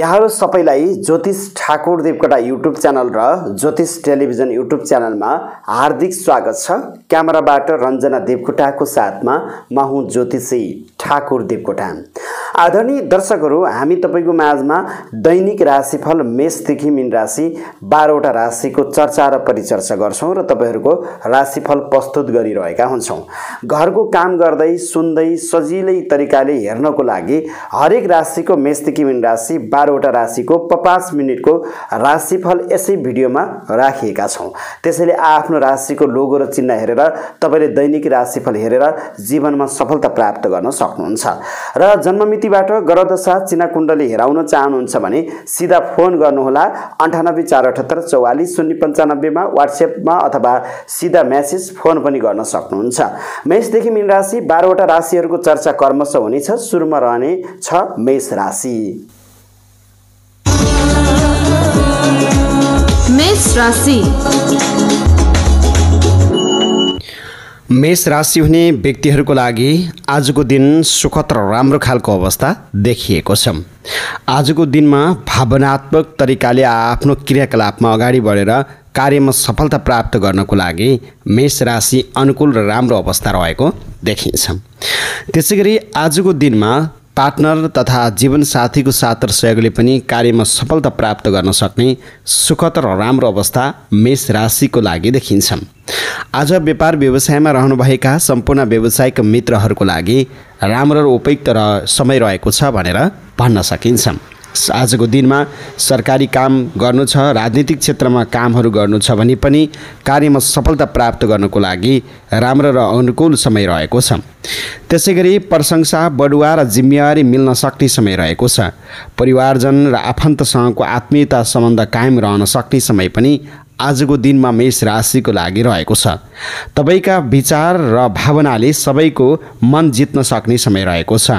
यहाँहरू सबैलाई ज्योतिष ठाकुर देवकोटा युट्युब च्यानल र ज्योतिष टेलिभिजन युट्युब च्यानलमा हार्दिक स्वागत छ क्यामेराबाट रञ्जना देवकोटाको साथमा म हुँ ज्योतिषी ठाकुर देवकोटा आदरणीय दर्शकहरू हामी तपाईँको माझमा दैनिक राशिफल मेषदेखि मिन राशि बाह्रवटा राशिको चर्चा र परिचर्चा गर्छौँ र तपाईँहरूको राशिफल प्रस्तुत गरिरहेका हुन्छौँ घरको काम गर्दै सुन्दै सजिलै तरिकाले हेर्नको लागि हरेक राशिको मेषदेखि मिन राशि बाह्रवटा राशिको पाँच मिनटको राशिफल यसै भिडियोमा राखिएका छौँ त्यसैले आफ्नो राशिको लोगो र चिन्ह हेरेर तपाईँले दैनिक राशिफल हेरेर जीवनमा सफलता प्राप्त गर्न सक्नुहुन्छ र जन्ममिति व्यक्तिबाट गरदशा कुण्डली हेराउन चाहनुहुन्छ भने सिधा फोन गर्नुहोला अन्ठानब्बे चार अठहत्तर चौवालिस शून्य पन्चानब्बेमा वाट्सएपमा अथवा सिधा म्यासेज फोन पनि गर्न सक्नुहुन्छ मेषदेखि मिन राशि बाह्रवटा राशिहरूको चर्चा कर्मश हुनेछ सुरुमा रहने छ मेष राशि मेष राशि मेष राशि हुने व्यक्तिहरूको लागि आजको दिन सुखद र राम्रो खालको अवस्था देखिएको छ आजको दिनमा भावनात्मक तरिकाले आफ्नो क्रियाकलापमा अगाडि बढेर कार्यमा सफलता प्राप्त गर्नको लागि मेष राशि अनुकूल र राम्रो अवस्था रहेको देखिन्छ त्यसै गरी आजको दिनमा पार्टनर तथा जीवनसाथीको साथ र सहयोगले पनि कार्यमा सफलता प्राप्त गर्न सक्ने सुखद र राम्रो अवस्था मेष राशिको लागि देखिन्छ आज व्यापार व्यवसायमा रहनुभएका सम्पूर्ण व्यावसायिक मित्रहरूको लागि राम्रो र उपयुक्त र समय रहेको छ भनेर भन्न सकिन्छ आजको दिनमा सरकारी काम गर्नु छ राजनीतिक क्षेत्रमा कामहरू गर्नु छ भने पनि कार्यमा सफलता प्राप्त गर्नको लागि राम्रो र अनुकूल समय रहेको छ त्यसै गरी प्रशंसा बडुवा र जिम्मेवारी मिल्न सक्ने समय रहेको छ परिवारजन र आफन्तसँगको आत्मीयता सम्बन्ध कायम रहन सक्ने समय पनि आजको दिनमा मेष राशिको लागि रहेको छ तपाईँका विचार र भावनाले सबैको मन जित्न सक्ने समय रहेको छ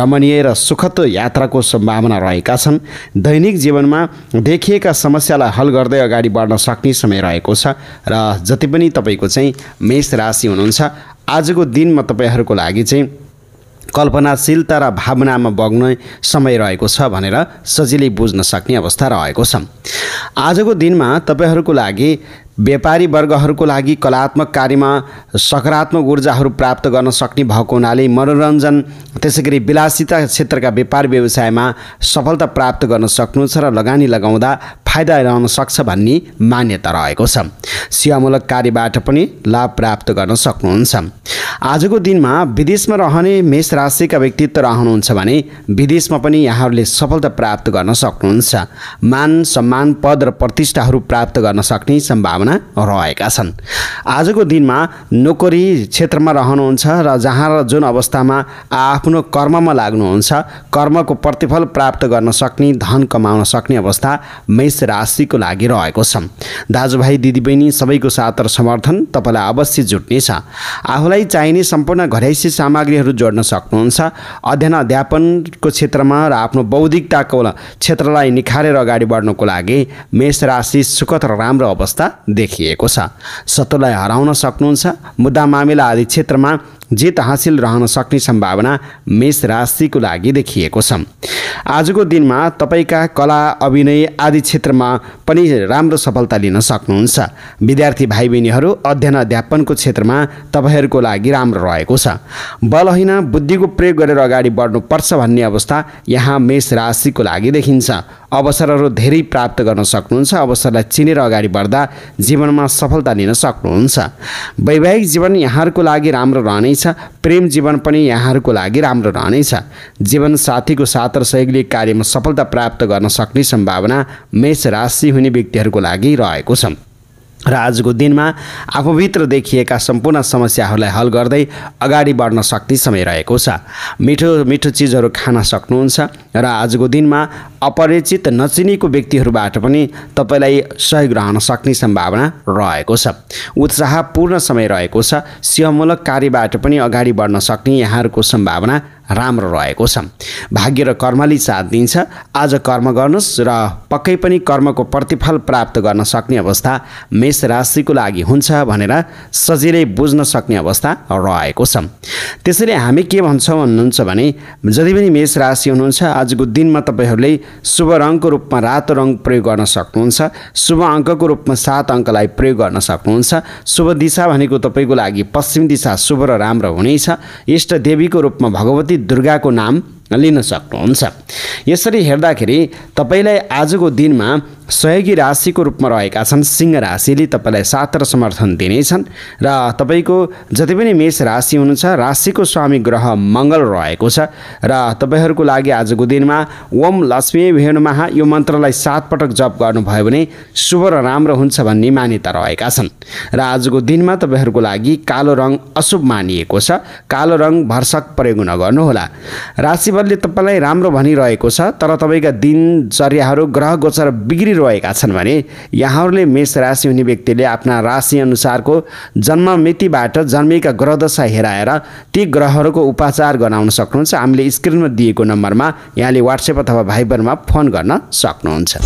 रमणीय र सुखद यात्राको सम्भावना रहेका छन् दैनिक जीवनमा देखिएका समस्यालाई हल गर्दै अगाडि बढ्न सक्ने समय रहेको छ र जति पनि तपाईँको चाहिँ मेष राशि हुनुहुन्छ आजको दिनमा तपाईँहरूको लागि चाहिँ कल्पनाशीलता र भावनामा बग्ने समय रहेको छ भनेर सजिलै बुझ्न सक्ने अवस्था रहेको छ आजको दिनमा तपाईँहरूको लागि व्यापारी वर्गहरूको लागि कलात्मक कार्यमा सकारात्मक ऊर्जाहरू प्राप्त गर्न सक्ने भएको हुनाले मनोरञ्जन त्यसै गरी विलासिता क्षेत्रका व्यापार व्यवसायमा सफलता प्राप्त गर्न सक्नु छ र लगानी लगाउँदा फाइदा रहन सक्छ भन्ने मान्यता रहेको छ सेवामूलक कार्यबाट पनि लाभ प्राप्त गर्न सक्नुहुन्छ आजको दिनमा विदेशमा रहने मेष राशिका व्यक्तित्व रहनुहुन्छ भने विदेशमा पनि यहाँहरूले सफलता प्राप्त गर्न सक्नुहुन्छ मान सम्मान पद र प्रतिष्ठाहरू प्राप्त गर्न सक्ने सम्भावना रहेका छन् आजको दिनमा नोकरी क्षेत्रमा रहनुहुन्छ र जहाँ र जुन अवस्थामा आफ्नो कर्ममा लाग्नुहुन्छ कर्मको प्रतिफल प्राप्त गर्न सक्ने धन कमाउन सक्ने अवस्था मेष राशिको लागि रहेको छ दाजुभाइ दिदीबहिनी सबैको साथ र समर्थन तपाईँलाई अवश्य जुट्नेछ आफूलाई चाहिने सम्पूर्ण घरैसी सामग्रीहरू जोड्न सक्नुहुन्छ अध्ययन अध्यापनको क्षेत्रमा र आफ्नो बौद्धिकताको क्षेत्रलाई निखारेर अगाडि बढ्नुको लागि मेष राशि सुखद र राम्रो अवस्था देखिएको छ शत्रुलाई हराउन सक्नुहुन्छ मुद्दा मामिला आदि क्षेत्रमा जित हासिल रहन सक्ने सम्भावना मेष राशिको लागि देखिएको छ आजको दिनमा तपाईँका कला अभिनय आदि क्षेत्रमा पनि राम्रो सफलता लिन सक्नुहुन्छ विद्यार्थी भाइ बहिनीहरू अध्ययन अध्यापनको क्षेत्रमा तपाईँहरूको लागि राम्रो रहेको छ बलहीन बुद्धिको प्रयोग गरेर अगाडि बढ्नुपर्छ भन्ने अवस्था यहाँ मेष राशिको लागि देखिन्छ अवसरहरू धेरै प्राप्त गर्न सक्नुहुन्छ अवसरलाई चिनेर अगाडि बढ्दा जीवनमा सफलता लिन सक्नुहुन्छ वैवाहिक जीवन यहाँहरूको लागि राम्रो रहनेछ प्रेम जीवन पनि यहाँहरूको लागि राम्रो रहनेछ जीवन साथीको साथ र सहयोगले कार्यमा सफलता प्राप्त गर्न सक्ने सम्भावना मेष राशि हुने व्यक्तिहरूको लागि रहेको छ र आजको दिनमा आफूभित्र देखिएका सम्पूर्ण समस्याहरूलाई हल गर्दै अगाडि बढ्न सक्ने समय रहेको छ मिठो मिठो चिजहरू खान सक्नुहुन्छ र आजको दिनमा अपरिचित नचिनेको व्यक्तिहरूबाट पनि तपाईँलाई सहयोग रहन सक्ने सम्भावना रहेको छ उत्साहपूर्ण समय रहेको छ सेवामूलक कार्यबाट पनि अगाडि बढ्न सक्ने यहाँहरूको सम्भावना राम्रो रहेको छ भाग्य र कर्मले साथ दिन्छ आज कर्म गर्नुहोस् र पक्कै पनि कर्मको प्रतिफल प्राप्त गर्न सक्ने अवस्था मेष राशिको लागि हुन्छ भनेर सजिलै बुझ्न सक्ने अवस्था रहेको छ त्यसैले हामी के भन्छौँ भन्नुहुन्छ भने जति पनि मेष राशि हुनुहुन्छ आजको दिनमा तपाईँहरूले शुभ रङको रूपमा रातो रङ प्रयोग गर्न सक्नुहुन्छ शुभ अङ्कको रूपमा सात अङ्कलाई प्रयोग गर्न सक्नुहुन्छ शुभ दिशा भनेको तपाईँको लागि पश्चिम दिशा शुभ र राम्रो हुनेछ इष्ट देवीको रूपमा भगवती सरस्वती दुर्गाको नाम लिन सक्नुहुन्छ यसरी हेर्दाखेरि तपाईँलाई आजको दिनमा सहयोगी राशिको रूपमा रहेका छन् सिंह राशिले तपाईँलाई साथ र समर्थन दिनेछन् र तपाईँको जति पनि मेष राशि हुनुहुन्छ राशिको स्वामी ग्रह मङ्गल रहेको छ र तपाईँहरूको लागि आजको दिनमा ओम लक्ष्मी भेणुमाह यो मन्त्रलाई सात पटक जप गर्नुभयो भने शुभ र राम्रो हुन्छ भन्ने मान्यता रहेका छन् र आजको दिनमा तपाईँहरूको लागि कालो रङ अशुभ मानिएको छ कालो रङ भर्सक प्रयोग नगर्नुहोला राशिफलले तपाईँलाई राम्रो भनिरहेको छ तर तपाईँका दिनचर्याहरू ग्रह गोचर बिग्रिरहेको रहेका छन् भने यहाँहरूले मेष राशि हुने व्यक्तिले आफ्ना राशिअनुसारको जन्म मितिबाट जन्मेका ग्रहदशा हेराएर ती ग्रहहरूको उपचार गराउन सक्नुहुन्छ हामीले स्क्रिनमा दिएको नम्बरमा यहाँले वाट्सएप अथवा भाइबरमा फोन गर्न सक्नुहुन्छ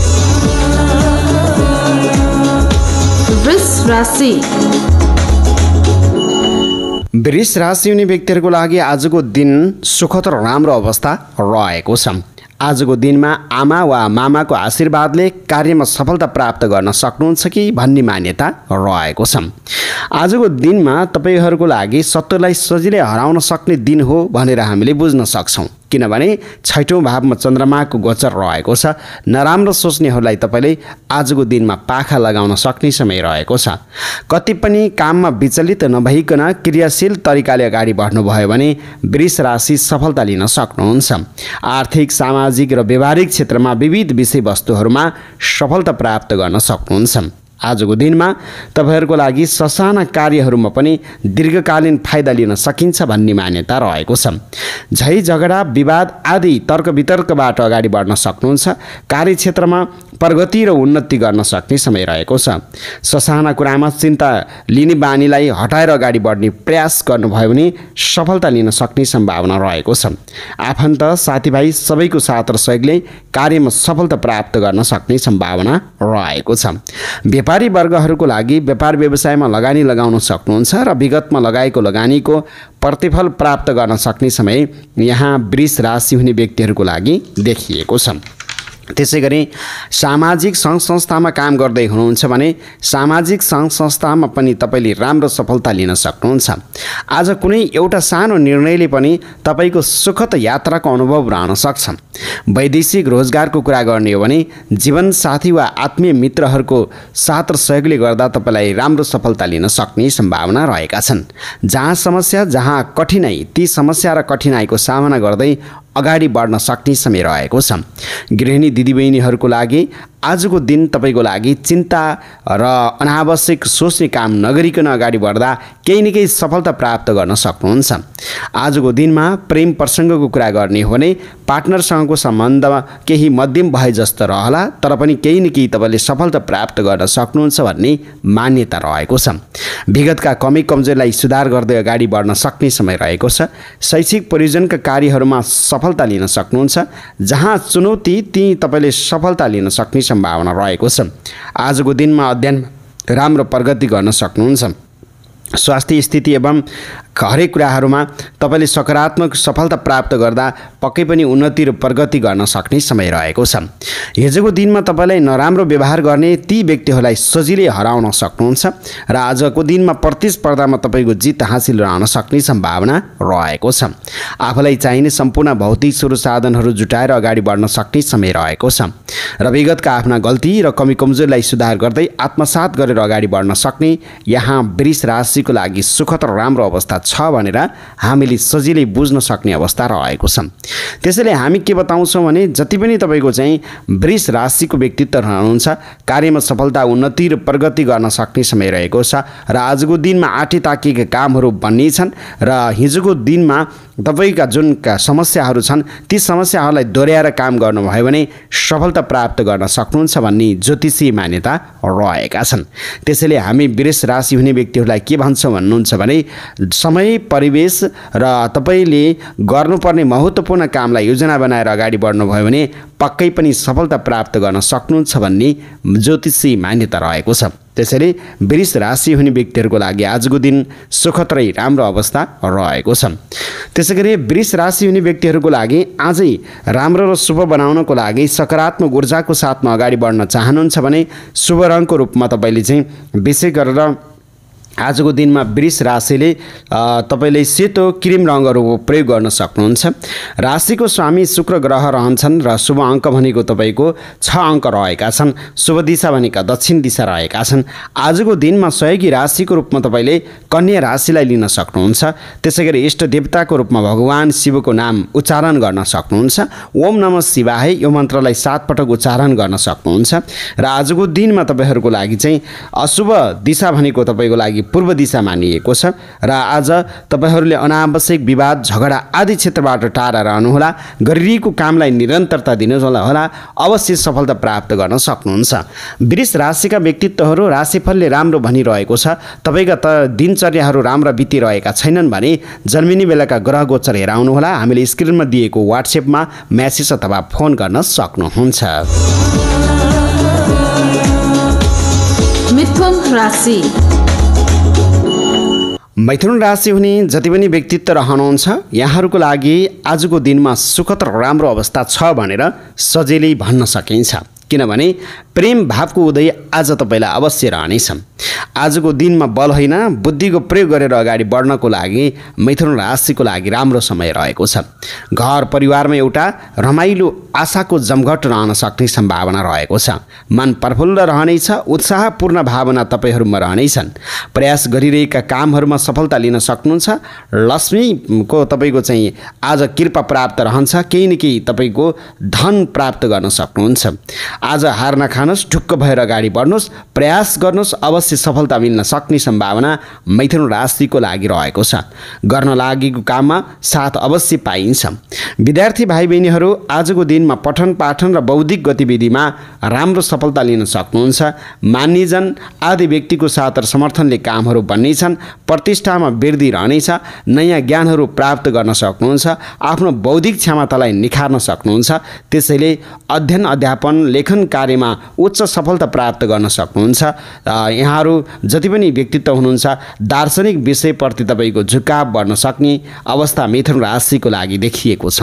वृष राशि हुने व्यक्तिहरूको लागि आजको दिन सुखद र राम्रो अवस्था रहेको छ आजको दिनमा आमा वा मामाको आशीर्वादले कार्यमा सफलता प्राप्त गर्न सक्नुहुन्छ कि भन्ने मान्यता रहेको छ आजको दिनमा तपाईँहरूको लागि सत्यलाई सजिलै हराउन सक्ने दिन हो भनेर हामीले बुझ्न सक्छौँ किनभने छैठौँ भावमा चन्द्रमाको गोचर रहेको छ नराम्रो सोच्नेहरूलाई तपाईँले आजको दिनमा पाखा लगाउन सक्ने समय रहेको छ कति पनि काममा विचलित नभइकन क्रियाशील तरिकाले अगाडि बढ्नुभयो भने वृष राशि सफलता लिन सक्नुहुन्छ आर्थिक सामाजिक र व्यावहारिक क्षेत्रमा विविध विषयवस्तुहरूमा सफलता प्राप्त गर्न सक्नुहुन्छ आजको दिनमा तपाईँहरूको लागि ससाना कार्यहरूमा पनि दीर्घकालीन फाइदा लिन सकिन्छ भन्ने मान्यता रहेको छ झै झगडा विवाद आदि तर्क वितर्कबाट अगाडि बढ्न सक्नुहुन्छ कार्यक्षेत्रमा प्रगति र उन्नति गर्न सक्ने समय रहेको छ ससाना कुरामा चिन्ता लिने बानीलाई हटाएर अगाडि बढ्ने प्रयास गर्नुभयो भने सफलता लिन सक्ने सम्भावना रहेको छ आफन्त साथीभाइ सबैको साथ र सहयोगले कार्यमा सफलता प्राप्त गर्न सक्ने सम्भावना रहेको छ व्यापारी वर्गहरूको लागि व्यापार व्यवसायमा लगानी लगाउन सक्नुहुन्छ र विगतमा लगाएको लगानीको प्रतिफल प्राप्त गर्न सक्ने समय यहाँ वृष राशि हुने व्यक्तिहरूको लागि देखिएको छ त्यसै गरी सामाजिक सङ्घ संस्थामा काम गर्दै हुनुहुन्छ भने सामाजिक सङ्घ संस्थामा पनि तपाईँले राम्रो सफलता लिन सक्नुहुन्छ आज कुनै एउटा सानो निर्णयले पनि तपाईँको सुखद यात्राको अनुभव रहन सक्छ वैदेशिक रोजगारको कुरा गर्ने हो भने जीवनसाथी वा आत्मीय मित्रहरूको साथ र सहयोगले गर्दा तपाईँलाई राम्रो सफलता लिन सक्ने सम्भावना रहेका छन् जहाँ समस्या जहाँ कठिनाई ती समस्या र कठिनाईको सामना गर्दै अगाडि बढ्न सक्ने समय रहेको छ गृहिणी दिदीबहिनीहरूको लागि आजको दिन तपाईँको लागि चिन्ता र अनावश्यक सोच्ने काम नगरिकन अगाडि बढ्दा केही न केही सफलता प्राप्त गर्न सक्नुहुन्छ आजको दिनमा प्रेम प्रसङ्गको कुरा गर्ने हो भने पार्टनरसँगको सम्बन्धमा केही मध्यम भए जस्तो रहला तर पनि केही न केही तपाईँले सफलता प्राप्त गर्न सक्नुहुन्छ भन्ने मान्यता रहेको छ विगतका कमी कमजोरीलाई सुधार गर्दै अगाडि बढ्न सक्ने समय रहेको छ शैक्षिक परियोजनका कार्यहरूमा सफलता लिन सक्नुहुन्छ जहाँ चुनौती ती तपाईँले सफलता लिन सक्ने सम्भावना रहेको छ आजको दिनमा अध्ययन राम्रो प्रगति गर्न सक्नुहुन्छ स्वास्थ्य स्थिति एवं हरेक कुराहरूमा तपाईँले सकारात्मक सफलता प्राप्त गर्दा पक्कै पनि उन्नति र प्रगति गर्न सक्ने समय रहेको छ हिजोको दिनमा तपाईँलाई नराम्रो व्यवहार गर्ने ती व्यक्तिहरूलाई सजिलै हराउन सक्नुहुन्छ र आजको दिनमा प्रतिस्पर्धामा तपाईँको जित हासिल रहन सक्ने सम्भावना रहेको छ आफूलाई चाहिने सम्पूर्ण भौतिक स्रोत साधनहरू जुटाएर अगाडि बढ्न सक्ने समय रहेको छ र विगतका आफ्ना गल्ती र कमी कमजोरीलाई सुधार गर्दै आत्मसात गरेर अगाडि बढ्न सक्ने यहाँ वृष राशिको लागि सुखद र राम्रो अवस्था छ भनेर हामीले सजिलै बुझ्न सक्ने अवस्था रहेको छ त्यसैले हामी के बताउँछौँ भने जति पनि तपाईँको चाहिँ वृष राशिको व्यक्तित्व रहनुहुन्छ कार्यमा सफलता उन्नति र प्रगति गर्न सक्ने समय रहेको छ र आजको दिनमा आँटे ताकिएका कामहरू बन्ने छन् र हिजोको दिनमा तपाईँका जुन समस्याहरू छन् ती समस्याहरूलाई दोहोऱ्याएर काम गर्नुभयो भने सफलता प्राप्त गर्न सक्नुहुन्छ भन्ने ज्योतिषीय मान्यता रहेका छन् त्यसैले हामी वृष राशि हुने व्यक्तिहरूलाई के भन्छौँ भन्नुहुन्छ भने सम समय परिवेश र तपाईँले गर्नुपर्ने महत्त्वपूर्ण कामलाई योजना बनाएर अगाडि बढ्नुभयो भने पक्कै पनि सफलता प्राप्त गर्न सक्नुहुन्छ भन्ने ज्योतिषी मान्यता रहेको छ त्यसैले वृष राशि हुने व्यक्तिहरूको लागि आजको दिन सुखद रै राम्रो अवस्था रहेको छ त्यसै गरी वृष राशि हुने व्यक्तिहरूको लागि आजै राम्रो र शुभ बनाउनको लागि सकारात्मक ऊर्जाको साथमा अगाडि बढ्न चाहनुहुन्छ भने शुभ रङको रूपमा तपाईँले चाहिँ विशेष गरेर आजको दिनमा वृष राशिले तपाईँले सेतो क्रिम रङहरू प्रयोग गर्न सक्नुहुन्छ राशिको स्वामी शुक्र ग्रह रहन्छन् र शुभ अङ्क भनेको तपाईँको छ अङ्क रहेका छन् शुभ दिशा भनेका दक्षिण दिशा रहेका छन् आजको दिनमा सहयोगी राशिको रूपमा तपाईँले कन्या राशिलाई लिन सक्नुहुन्छ त्यसै गरी इष्ट देवताको रूपमा भगवान् शिवको नाम उच्चारण गर्न सक्नुहुन्छ ओम नम शिवाय यो मन्त्रलाई सातपटक उच्चारण गर्न सक्नुहुन्छ र आजको दिनमा तपाईँहरूको लागि चाहिँ अशुभ दिशा भनेको तपाईँको लागि पूर्व दिशा मानिएको छ र आज तपाईँहरूले अनावश्यक विवाद झगडा आदि क्षेत्रबाट टाढा रहनुहोला गरिएको कामलाई निरन्तरता दिनुहोला होला अवश्य सफलता प्राप्त गर्न सक्नुहुन्छ वृष राशिका व्यक्तित्वहरू राशिफलले राम्रो भनिरहेको छ तपाईँका त दिनचर्याहरू राम्रा बितिरहेका छैनन् भने जन्मिने बेलाका ग्रह गोचर हेराउनुहोला हामीले स्क्रिनमा दिएको वाट्सएपमा म्यासेज अथवा फोन गर्न सक्नुहुन्छ राशि मैथुन राशि हुने जति पनि व्यक्तित्व रहनुहुन्छ यहाँहरूको लागि आजको दिनमा सुखद राम्रो अवस्था छ भनेर सजिलै भन्न सकिन्छ किनभने प्रेम भावको उदय आज तपाईँलाई अवश्य रहनेछ आजको दिनमा बल होइन बुद्धिको प्रयोग गरेर अगाडि बढ्नको लागि मिथुन राशिको लागि राम्रो समय रहेको छ घर परिवारमा एउटा रमाइलो आशाको जमघट रहन सक्ने सम्भावना रहेको छ मन प्रफुल्ल रहनेछ उत्साहपूर्ण भावना तपाईँहरूमा रहनेछन् प्रयास गरिरहेका कामहरूमा सफलता लिन सक्नुहुन्छ लक्ष्मीको तपाईँको चाहिँ आज कृपा प्राप्त रहन्छ केही न केही तपाईँको धन प्राप्त गर्न सक्नुहुन्छ आज हार नखानुहोस् ढुक्क भएर अगाडि बढ्नुहोस् प्रयास गर्नुहोस् अवश्य सफलता मिल्न सक्ने सम्भावना मैथुन राशिको लागि रहेको छ गर्न लागेको काममा साथ अवश्य पाइन्छ विद्यार्थी भाइ बहिनीहरू आजको दिनमा पठन पाठन र बौद्धिक गतिविधिमा राम्रो सफलता लिन सक्नुहुन्छ मान्यजन आदि व्यक्तिको साथ र समर्थनले कामहरू बन्नेछन् प्रतिष्ठामा वृद्धि रहनेछ नयाँ ज्ञानहरू प्राप्त गर्न सक्नुहुन्छ आफ्नो बौद्धिक क्षमतालाई निखार्न सक्नुहुन्छ त्यसैले अध्ययन अध्यापनले लेखन कार्यमा उच्च सफलता प्राप्त गर्न सक्नुहुन्छ यहाँहरू जति पनि व्यक्तित्व हुनुहुन्छ दार्शनिक विषयप्रति तपाईँको झुकाव बढ्न सक्ने अवस्था मिथुन राशिको लागि देखिएको छ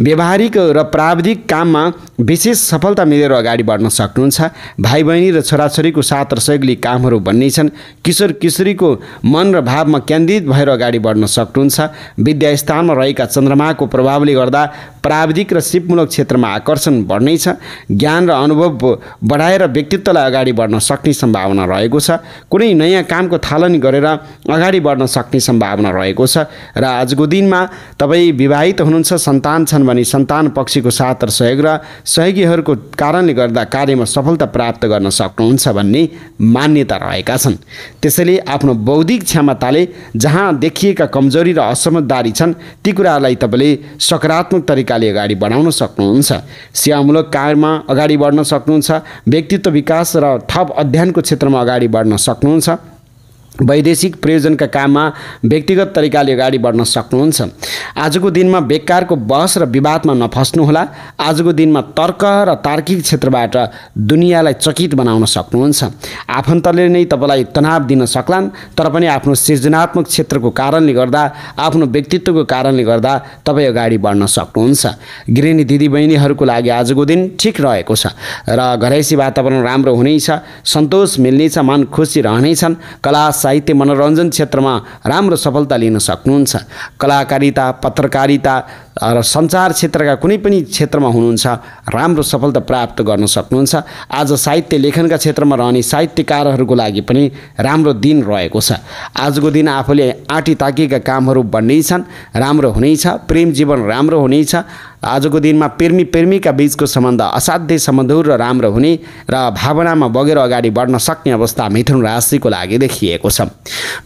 व्यावहारिक र प्राविधिक काममा विशेष सफलता मिलेर अगाडि बढ्न सक्नुहुन्छ भाइ बहिनी र छोराछोरीको साथ र सहयोगले कामहरू बन्ने छन् किशोर किशोरीको मन र भावमा केन्द्रित भएर अगाडि बढ्न सक्नुहुन्छ विद्यास्थानमा रहेका चन्द्रमाको प्रभावले गर्दा प्राविधिक र सिपमूलक क्षेत्रमा आकर्षण बढ्नेछ ज्ञान र अनुभव बढाएर व्यक्तित्वलाई अगाडि बढ्न सक्ने सम्भावना रहेको छ कुनै नयाँ कामको थालनी गरेर अगाडि बढ्न सक्ने सम्भावना रहेको छ र आजको दिनमा तपाईँ विवाहित हुनुहुन्छ सन्तान छन् भने सन्तान पक्षीको साथ र सहयोग र सहयोगीहरूको कारणले गर्दा कार्यमा सफलता प्राप्त गर्न सक्नुहुन्छ भन्ने मान्यता रहेका छन् त्यसैले आफ्नो बौद्धिक क्षमताले जहाँ देखिएका कमजोरी र असमझदारी छन् ती कुराहरूलाई तपाईँले सकारात्मक तरिकाले अगाडि बढाउन सक्नुहुन्छ सेवामूलक कार्यमा अगाडि अगाडि बढ्न सक्नुहुन्छ व्यक्तित्व विकास र थप अध्ययनको क्षेत्रमा अगाडि बढ्न सक्नुहुन्छ वैदेशिक प्रयोजनका काममा व्यक्तिगत तरिकाले अगाडि बढ्न सक्नुहुन्छ आजको दिनमा बेकारको बहस र विवादमा नफस्नुहोला आजको दिनमा तर्क र तार्किक क्षेत्रबाट दुनियाँलाई चकित बनाउन सक्नुहुन्छ आफन्तले नै तपाईँलाई तनाव दिन सक्लान् तर पनि आफ्नो सृजनात्मक क्षेत्रको कारणले गर्दा आफ्नो व्यक्तित्वको कारणले गर्दा तपाईँ अगाडि बढ्न सक्नुहुन्छ गृहिणी दिदीबहिनीहरूको लागि आजको दिन ठिक रहेको छ र घरैसी वातावरण राम्रो हुनेछ सन्तोष मिल्नेछ मन खुसी रहनेछन् कला साहित्य मनोरञ्जन क्षेत्रमा राम्रो सफलता लिन सक्नुहुन्छ कलाकारिता पत्रकारिता र सञ्चार क्षेत्रका कुनै पनि क्षेत्रमा हुनुहुन्छ राम्रो सफलता प्राप्त गर्न सक्नुहुन्छ आज साहित्य लेखनका क्षेत्रमा रहने साहित्यकारहरूको लागि पनि राम्रो दिन रहेको छ आजको दिन आफूले आँटी ताकेका कामहरू बन्नेछन् राम्रो हुनेछ प्रेम जीवन राम्रो हुनेछ आजको दिनमा प्रेमी प्रेमीका बीचको सम्बन्ध असाध्यै समधुर र राम्रो हुने र भावनामा बगेर अगाडि बढ्न सक्ने अवस्था मिथुन राशिको लागि देखिएको छ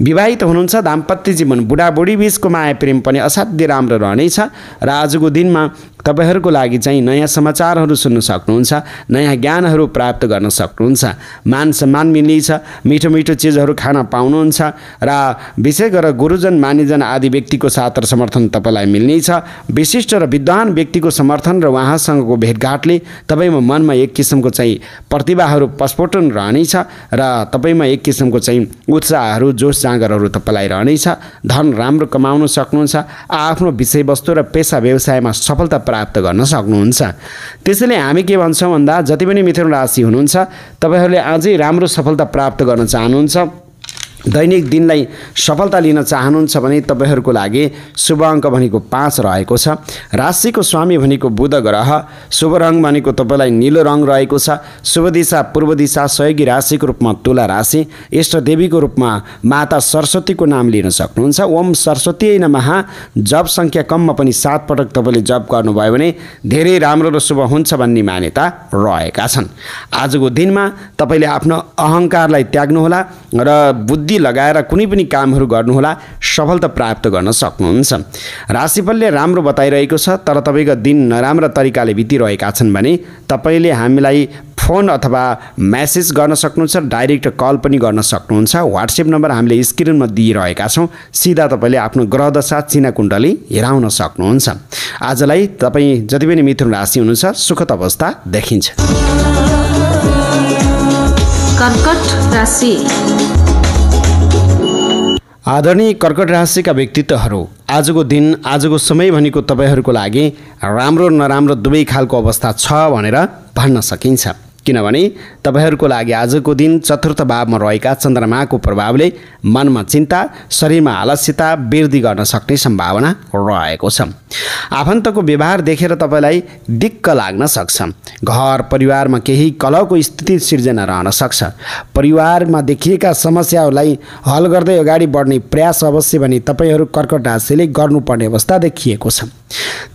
विवाहित हुनुहुन्छ दाम्पत्य जीवन बुढाबुढी बिचको माया प्रेम पनि असाध्यै राम्रो रहनेछ र आजको दिनमा तपाईँहरूको लागि चाहिँ नयाँ समाचारहरू सुन्न सक्नुहुन्छ नयाँ ज्ञानहरू प्राप्त गर्न सक्नुहुन्छ मान सम्मान मिल्नेछ मिठो मिठो चिजहरू खान पाउनुहुन्छ र विशेष गरेर गुरुजन मानिजन आदि व्यक्तिको साथ र समर्थन तपाईँलाई मिल्नेछ विशिष्ट र विद्वान व्यक्ति व्यक्तिको समर्थन र उहाँसँगको भेटघाटले तपाईँमा मनमा एक किसिमको चाहिँ प्रतिभाहरू पस्फोटन रहनेछ र तपाईँमा एक किसिमको चाहिँ उत्साहहरू जोस जाँगरहरू तपाईँलाई रहनेछ धन राम्रो कमाउन सक्नुहुन्छ आफ्नो विषयवस्तु र पेसा व्यवसायमा सफलता प्राप्त गर्न सक्नुहुन्छ त्यसैले हामी के भन्छौँ भन्दा जति पनि मिथुन राशि हुनुहुन्छ तपाईँहरूले अझै राम्रो सफलता प्राप्त गर्न चाहनुहुन्छ दैनिक दिनलाई सफलता लिन चाहनुहुन्छ भने तपाईँहरूको लागि शुभ अङ्क भनेको पाँच रहेको छ राशिको स्वामी भनेको बुध ग्रह शुभ रङ भनेको तपाईँलाई निलो रङ रहेको छ शुभ दिशा पूर्व दिशा सहयोगी राशिको रूपमा तुला राशि इष्टदेवीको रूपमा माता सरस्वतीको नाम लिन सक्नुहुन्छ ओम सरस्वती नमः जप सङ्ख्या कममा पनि सात पटक तपाईँले जप गर्नुभयो भने धेरै राम्रो र शुभ हुन्छ भन्ने मान्यता रहेका छन् आजको दिनमा तपाईँले आफ्नो अहङ्कारलाई त्याग्नुहोला र बुद्धि बुद्धि लगाएर कुनै पनि कामहरू गर्नुहोला सफलता प्राप्त गर्न सक्नुहुन्छ राशिफलले राम्रो बताइरहेको छ तर तपाईँको दिन नराम्रा तरिकाले बितिरहेका छन् भने तपाईँले हामीलाई फोन अथवा म्यासेज गर्न सक्नुहुन्छ डाइरेक्ट कल पनि गर्न सक्नुहुन्छ वाट्सएप नम्बर हामीले स्क्रिनमा दिइरहेका छौँ सिधा तपाईँले आफ्नो ग्रहदशा चिना कुण्डली हेराउन सक्नुहुन्छ आजलाई तपाईँ जति पनि मिथुन राशि हुनुहुन्छ सुखद अवस्था देखिन्छ कर्कट राशि आदरणीय कर्कट राशिका व्यक्तित्वहरू आजको दिन आजको समय भनेको तपाईँहरूको लागि राम्रो नराम्रो दुवै खालको अवस्था छ भनेर भन्न सकिन्छ किनभने तपाईँहरूको लागि आजको दिन चतुर्थ भावमा रहेका चन्द्रमाको प्रभावले मनमा चिन्ता शरीरमा आलस्यता वृद्धि गर्न सक्ने सम्भावना रहेको छ आफन्तको व्यवहार देखेर तपाईँलाई दिक्क लाग्न सक्छ घर परिवारमा केही कलहको स्थिति सिर्जना रहन सक्छ परिवारमा देखिएका समस्याहरूलाई हल गर्दै अगाडि बढ्ने प्रयास अवश्य भने तपाईँहरू कर्कट राशिले गर्नुपर्ने अवस्था देखिएको छ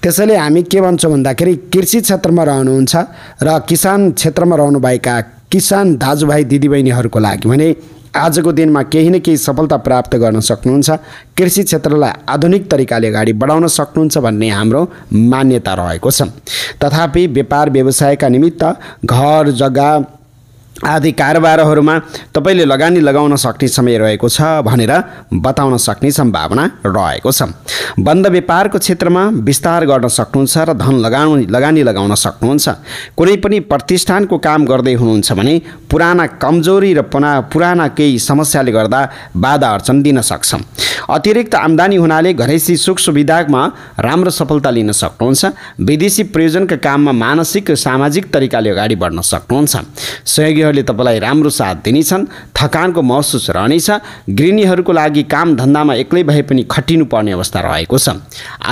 त्यसैले हामी के भन्छौँ भन्दाखेरि कृषि क्षेत्रमा रहनुहुन्छ र किसान क्षेत्रमा क्षेत्रमा रहनुभएका किसान दाजुभाइ दिदीबहिनीहरूको लागि भने आजको दिनमा केही न केही सफलता प्राप्त गर्न सक्नुहुन्छ कृषि क्षेत्रलाई आधुनिक तरिकाले अगाडि बढाउन सक्नुहुन्छ भन्ने हाम्रो मान्यता रहेको छ तथापि व्यापार व्यवसायका निमित्त घर जग्गा आदि कारोबारहरूमा तपाईँले लगानी लगाउन सक्ने समय रहेको छ भनेर बताउन सक्ने सम्भावना रहेको छ बन्द व्यापारको क्षेत्रमा विस्तार गर्न सक्नुहुन्छ र धन लगाउनु लगानी लगाउन सक्नुहुन्छ कुनै पनि प्रतिष्ठानको काम गर्दै हुनुहुन्छ भने पुराना कमजोरी र पुना पुराना केही समस्याले गर्दा बाधा अर्चन दिन सक्छ अतिरिक्त आम्दानी हुनाले घरेसी सुख सुविधामा राम्रो सफलता लिन सक्नुहुन्छ विदेशी प्रयोजनका काममा मानसिक र सामाजिक तरिकाले अगाडि बढ्न सक्नुहुन्छ सहयोगी ले तपाईँलाई राम्रो साथ दिनेछन् थकानको महसुस रहनेछ गृहिणीहरूको लागि काम धन्दामा एक्लै भए पनि खटिनु पर्ने अवस्था रहेको छ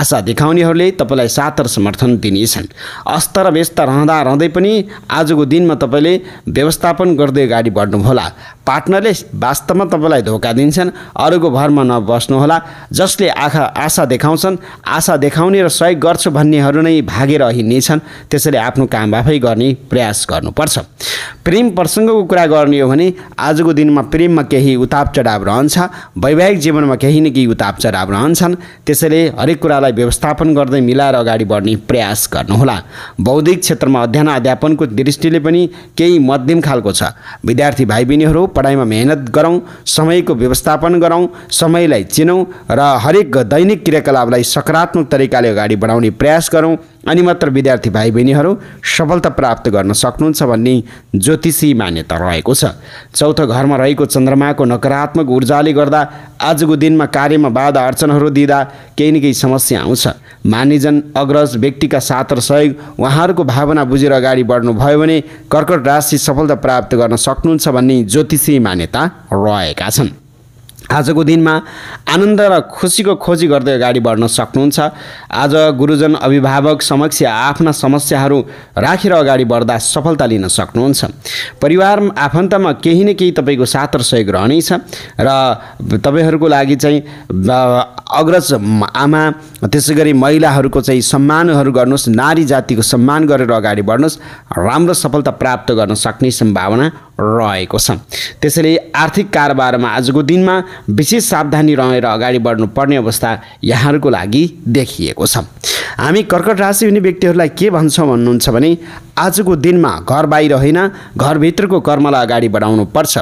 आशा देखाउनेहरूले तपाईँलाई साथ र समर्थन दिनेछन् अस्त र व्यस्त रहँदा रहँदै पनि आजको दिनमा तपाईँले व्यवस्थापन गर्दै अगाडि बढ्नुहोला पार्टनरले वास्तवमा तपाईँलाई धोका दिन्छन् अरूको भरमा नबस्नुहोला जसले आखा आशा देखाउँछन् आशा देखाउने र सहयोग गर्छु भन्नेहरू नै भागेर हिँड्नेछन् त्यसैले आफ्नो काम आफै गर्ने प्रयास गर्नुपर्छ प्रेम प्रसङ्गको कुरा गर्ने हो भने आजको दिनमा प्रेममा केही उताप चढाव रहन्छ वैवाहिक जीवनमा केही न केही उताप चढाव रहन्छन् त्यसैले हरेक कुरालाई व्यवस्थापन गर्दै मिलाएर अगाडि बढ्ने प्रयास गर्नुहोला बौद्धिक क्षेत्रमा अध्ययन अध्यापनको दृष्टिले पनि केही मध्यम खालको छ विद्यार्थी भाइ बहिनीहरू पढाइमा मेहनत गरौँ समयको व्यवस्थापन गरौँ समयलाई चिनौँ र हरेक दैनिक क्रियाकलापलाई सकारात्मक तरिकाले अगाडि बढाउने प्रयास गरौँ अनि मात्र विद्यार्थी भाइ बहिनीहरू सफलता प्राप्त गर्न सक्नुहुन्छ भन्ने ज्योतिषी मान्यता रहेको छ चौथो घरमा रहेको चन्द्रमाको नकारात्मक ऊर्जाले गर्दा आजको दिनमा कार्यमा बाधा अडचनहरू दिँदा केही न केही समस्या आउँछ मानिजन अग्रज व्यक्तिका साथ र सहयोग उहाँहरूको भावना बुझेर अगाडि बढ्नुभयो भने कर्कट राशि सफलता प्राप्त गर्न सक्नुहुन्छ भन्ने ज्योतिषी मान्यता रहेका छन् आजको दिनमा आनन्द र खुसीको खोजी गर्दै अगाडि बढ्न सक्नुहुन्छ आज गुरुजन अभिभावक समक्ष आफ्ना समस्याहरू राखेर अगाडि बढ्दा सफलता लिन सक्नुहुन्छ परिवार आफन्तमा केही न केही तपाईँको साथ र सहयोग छ र तपाईँहरूको लागि चाहिँ अग्रज आमा त्यसै गरी महिलाहरूको चाहिँ सम्मानहरू गर्नुहोस् नारी जातिको सम्मान गरेर अगाडि बढ्नुहोस् राम्रो सफलता प्राप्त गर्न सक्ने सम्भावना रहेको छ त्यसैले आर्थिक कारोबारमा आजको दिनमा विशेष सावधानी रहेर अगाडि बढ्नुपर्ने अवस्था यहाँहरूको लागि देखिएको छ हामी कर्कट राशि हुने व्यक्तिहरूलाई के भन्छौँ भन्नुहुन्छ भने आजको दिनमा घर बाहिर होइन घरभित्रको कर्मलाई अगाडि बढाउनु पर्छ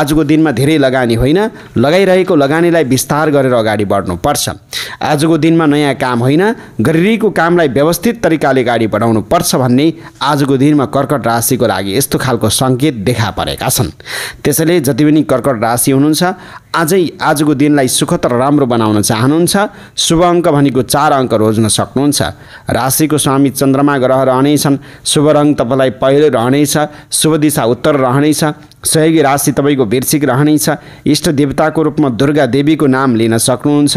आजको दिनमा धेरै लगानी होइन लगाइरहेको लगानीलाई विस्तार गरेर अगाडि बढ्नुपर्छ आजको दिनमा नयाँ काम होइन गरिरहेको कामलाई व्यवस्थित तरिकाले अगाडि पर्छ भन्ने आजको दिनमा कर्कट राशिको लागि यस्तो खालको सङ्केत देखा थाहा परेका छन् त्यसैले जति पनि कर्कट राशि हुनुहुन्छ आजै आजको दिनलाई सुखद र राम्रो बनाउन चाहनुहुन्छ शुभ अङ्क भनेको चार अङ्क रोज्न सक्नुहुन्छ राशिको स्वामी चन्द्रमा ग्रह रहनेछन् शुभ रङ तपाईँलाई पहिलो रहनेछ शुभ दिशा उत्तर रहनेछ सहयोगी राशि तपाईँको वृक्षिक रहनेछ इष्ट देवताको रूपमा दुर्गा देवीको नाम लिन सक्नुहुन्छ